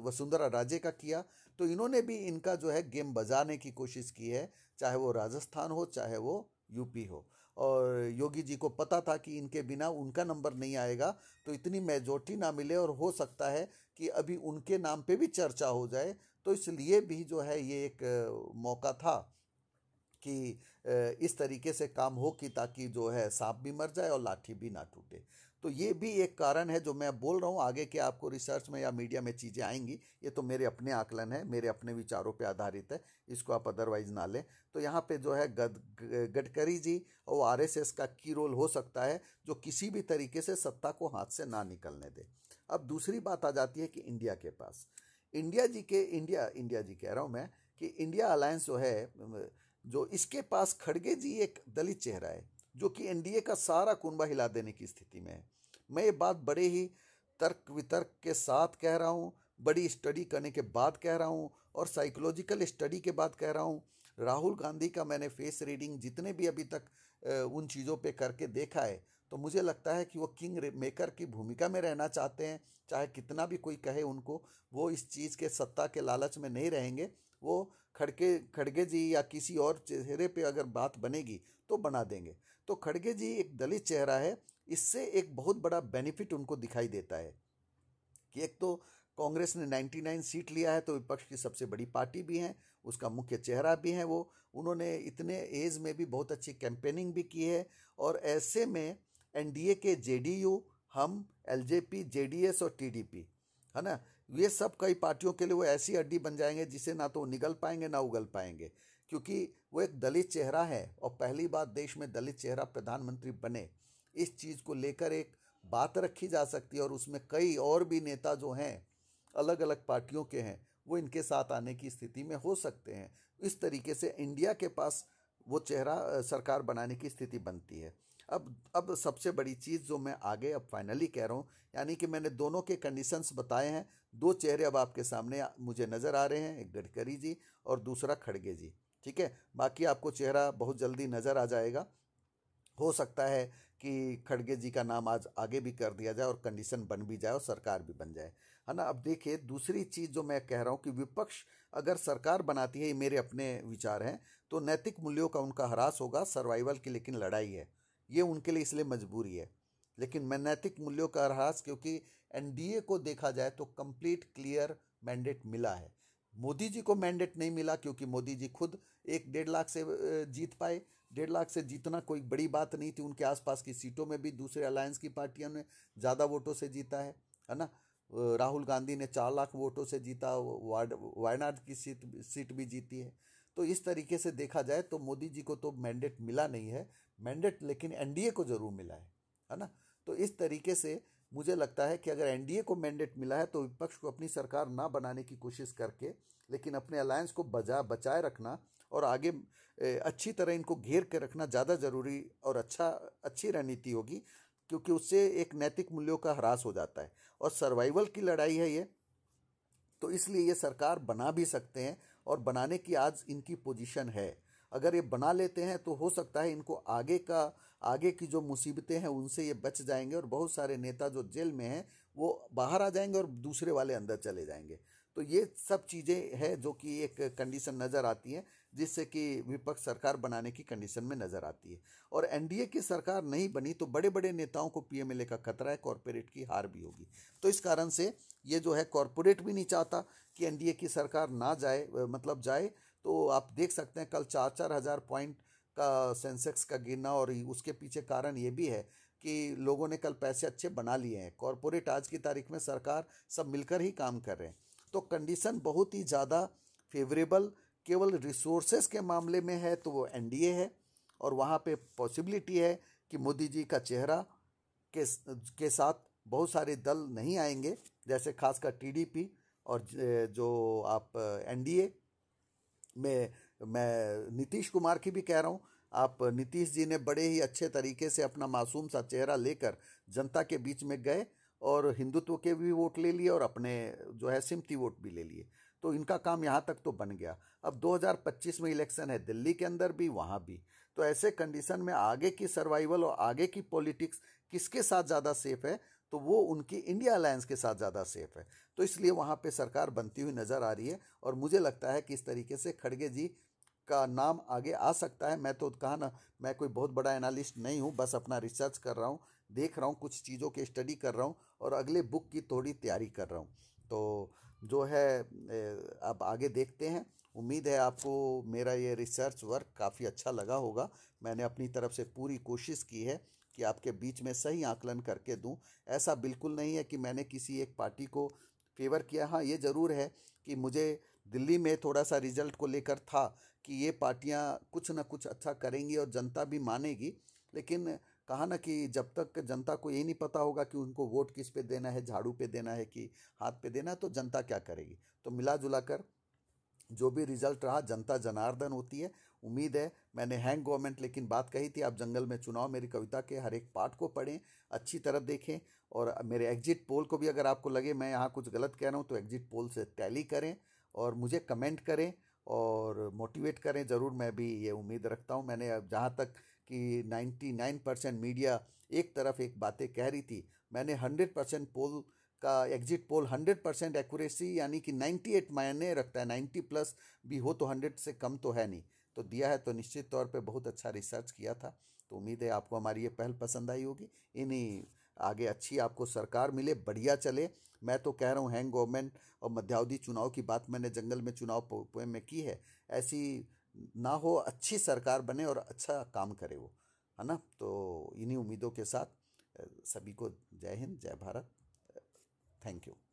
वसुंधरा राजे का किया तो इन्होंने भी इनका जो है गेम बजाने की कोशिश की है चाहे वो राजस्थान हो चाहे वो यूपी हो और योगी जी को पता था कि इनके बिना उनका नंबर नहीं आएगा तो इतनी मेजोरिटी ना मिले और हो सकता है कि अभी उनके नाम पे भी चर्चा हो जाए तो इसलिए भी जो है ये एक मौका था कि इस तरीके से काम हो कि ताकि जो है सांप भी मर जाए और लाठी भी ना टूटे तो ये भी एक कारण है जो मैं बोल रहा हूँ आगे के आपको रिसर्च में या मीडिया में चीज़ें आएंगी ये तो मेरे अपने आकलन है मेरे अपने विचारों पे आधारित है इसको आप अदरवाइज ना लें तो यहाँ पे जो है गद गडकरी जी और आरएसएस का की रोल हो सकता है जो किसी भी तरीके से सत्ता को हाथ से ना निकलने दे अब दूसरी बात आ जाती है कि इंडिया के पास इंडिया जी के इंडिया इंडिया जी कह रहा हूँ मैं कि इंडिया अलायंस जो है जो इसके पास खड़गे जी एक दलित चेहरा है जो कि एनडीए का सारा कुनबा हिला देने की स्थिति में है मैं ये बात बड़े ही तर्क वितर्क के साथ कह रहा हूँ बड़ी स्टडी करने के बाद कह रहा हूँ और साइकोलॉजिकल स्टडी के बाद कह रहा हूँ राहुल गांधी का मैंने फेस रीडिंग जितने भी अभी तक उन चीज़ों पे करके देखा है तो मुझे लगता है कि वो किंग मेकर की भूमिका में रहना चाहते हैं चाहे कितना भी कोई कहे उनको वो इस चीज़ के सत्ता के लालच में नहीं रहेंगे वो खड़के खड़गे जी या किसी और चेहरे पे अगर बात बनेगी तो बना देंगे तो खड़गे जी एक दलित चेहरा है इससे एक बहुत बड़ा बेनिफिट उनको दिखाई देता है कि एक तो कांग्रेस ने 99 सीट लिया है तो विपक्ष की सबसे बड़ी पार्टी भी हैं उसका मुख्य चेहरा भी हैं वो उन्होंने इतने एज में भी बहुत अच्छी कैंपेनिंग भी की है और ऐसे में एनडीए के जेडीयू हम एलजेपी जेडीएस और टीडीपी है ना ये सब कई पार्टियों के लिए वो ऐसी अड्डी बन जाएंगे जिसे ना तो निगल पाएंगे ना उगल पाएंगे क्योंकि वो एक दलित चेहरा है और पहली बार देश में दलित चेहरा प्रधानमंत्री बने इस चीज़ को लेकर एक बात रखी जा सकती है और उसमें कई और भी नेता जो हैं अलग अलग पार्टियों के हैं वो इनके साथ आने की स्थिति में हो सकते हैं इस तरीके से इंडिया के पास वो चेहरा सरकार बनाने की स्थिति बनती है अब अब सबसे बड़ी चीज़ जो मैं आगे अब फाइनली कह रहा हूँ यानी कि मैंने दोनों के कंडीशंस बताए हैं दो चेहरे अब आपके सामने मुझे नज़र आ रहे हैं एक गडकरी जी और दूसरा खड़गे जी ठीक है बाकी आपको चेहरा बहुत जल्दी नज़र आ जाएगा हो सकता है कि खड़गे जी का नाम आज आगे भी कर दिया जाए और कंडीशन बन भी जाए और सरकार भी बन जाए है ना अब देखिए दूसरी चीज़ जो मैं कह रहा हूँ कि विपक्ष अगर सरकार बनाती है ये मेरे अपने विचार हैं तो नैतिक मूल्यों का उनका ह्रास होगा सर्वाइवल की लेकिन लड़ाई है ये उनके लिए इसलिए मजबूरी है लेकिन मैं नैतिक मूल्यों का ह्रास क्योंकि एनडीए को देखा जाए तो कंप्लीट क्लियर मैंडेट मिला है मोदी जी को मैंडेट नहीं मिला क्योंकि मोदी जी खुद एक डेढ़ लाख से जीत पाए डेढ़ लाख से जीतना कोई बड़ी बात नहीं थी उनके आसपास की सीटों में भी दूसरे अलायंस की पार्टियों ने ज़्यादा वोटों से जीता है है ना राहुल गांधी ने चार लाख वोटों से जीता वार्ड वायनाड की सीट सीट भी जीती है तो इस तरीके से देखा जाए तो मोदी जी को तो मैंडेट मिला नहीं है मैंडेट लेकिन एनडीए को ज़रूर मिला है है ना तो इस तरीके से मुझे लगता है कि अगर एनडीए को मैंडेट मिला है तो विपक्ष को अपनी सरकार ना बनाने की कोशिश करके लेकिन अपने अलायंस को बजा बचाए रखना और आगे अच्छी तरह इनको घेर कर रखना ज़्यादा ज़रूरी और अच्छा अच्छी रणनीति होगी क्योंकि उससे एक नैतिक मूल्यों का ह्रास हो जाता है और सर्वाइवल की लड़ाई है ये तो इसलिए ये सरकार बना भी सकते हैं और बनाने की आज इनकी पोजीशन है अगर ये बना लेते हैं तो हो सकता है इनको आगे का आगे की जो मुसीबतें हैं उनसे ये बच जाएंगे और बहुत सारे नेता जो जेल में हैं वो बाहर आ जाएंगे और दूसरे वाले अंदर चले जाएंगे तो ये सब चीज़ें हैं जो कि एक कंडीशन नज़र आती है जिससे कि विपक्ष सरकार बनाने की कंडीशन में नज़र आती है और एनडीए की सरकार नहीं बनी तो बड़े बड़े नेताओं को पीएमएलए का खतरा है कॉरपोरेट की हार भी होगी तो इस कारण से ये जो है कॉरपोरेट भी नहीं चाहता कि एनडीए की सरकार ना जाए मतलब जाए तो आप देख सकते हैं कल चार चार हज़ार पॉइंट का सेंसेक्स का गिरना और उसके पीछे कारण ये भी है कि लोगों ने कल पैसे अच्छे बना लिए हैं कॉरपोरेट आज की तारीख में सरकार सब मिलकर ही काम कर रहे हैं तो कंडीशन बहुत ही ज़्यादा फेवरेबल केवल रिसोर्सेस के मामले में है तो वो एनडीए है और वहाँ पे पॉसिबिलिटी है कि मोदी जी का चेहरा के के साथ बहुत सारे दल नहीं आएंगे जैसे खासकर टीडीपी और जो आप एनडीए में मैं नीतीश कुमार की भी कह रहा हूँ आप नीतीश जी ने बड़े ही अच्छे तरीके से अपना मासूम सा चेहरा लेकर जनता के बीच में गए और हिंदुत्व के भी वोट ले लिए और अपने जो है सिमती वोट भी ले लिए तो इनका काम यहाँ तक तो बन गया अब 2025 में इलेक्शन है दिल्ली के अंदर भी वहाँ भी तो ऐसे कंडीशन में आगे की सर्वाइवल और आगे की पॉलिटिक्स किसके साथ ज़्यादा सेफ है तो वो उनकी इंडिया अलायंस के साथ ज़्यादा सेफ है तो इसलिए वहाँ पे सरकार बनती हुई नज़र आ रही है और मुझे लगता है कि इस तरीके से खड़गे जी का नाम आगे आ सकता है मैं तो कहा ना मैं कोई बहुत बड़ा एनालिस्ट नहीं हूँ बस अपना रिसर्च कर रहा हूँ देख रहा हूँ कुछ चीज़ों की स्टडी कर रहा हूँ और अगले बुक की थोड़ी तैयारी कर रहा हूँ तो जो है अब आगे देखते हैं उम्मीद है आपको मेरा ये रिसर्च वर्क काफ़ी अच्छा लगा होगा मैंने अपनी तरफ से पूरी कोशिश की है कि आपके बीच में सही आकलन करके दूं ऐसा बिल्कुल नहीं है कि मैंने किसी एक पार्टी को फेवर किया हाँ ये ज़रूर है कि मुझे दिल्ली में थोड़ा सा रिजल्ट को लेकर था कि ये पार्टियाँ कुछ ना कुछ अच्छा करेंगी और जनता भी मानेगी लेकिन कहा ना कि जब तक जनता को ये नहीं पता होगा कि उनको वोट किस पे देना है झाड़ू पे देना है कि हाथ पे देना है तो जनता क्या करेगी तो मिला जुला कर जो भी रिजल्ट रहा जनता जनार्दन होती है उम्मीद है मैंने हैंग गवर्नमेंट लेकिन बात कही थी आप जंगल में चुनाव मेरी कविता के हर एक पार्ट को पढ़ें अच्छी तरह देखें और मेरे एग्जिट पोल को भी अगर आपको लगे मैं यहाँ कुछ गलत कह रहा हूँ तो एग्जिट पोल से टैली करें और मुझे कमेंट करें और मोटिवेट करें ज़रूर मैं भी ये उम्मीद रखता हूँ मैंने अब जहाँ तक कि 99 परसेंट मीडिया एक तरफ एक बातें कह रही थी मैंने 100 परसेंट पोल का एग्जिट पोल 100 परसेंट एक्यूरेसी यानी कि 98 मायने रखता है 90 प्लस भी हो तो 100 से कम तो है नहीं तो दिया है तो निश्चित तौर पे बहुत अच्छा रिसर्च किया था तो उम्मीद है आपको हमारी ये पहल पसंद आई होगी इन्हीं आगे अच्छी आपको सरकार मिले बढ़िया चले मैं तो कह रहा हूँ हैंग गवर्नमेंट और मध्यावधि चुनाव की बात मैंने जंगल में चुनाव में की है ऐसी ना हो अच्छी सरकार बने और अच्छा काम करे वो है ना तो इन्हीं उम्मीदों के साथ सभी को जय हिंद जय भारत थैंक यू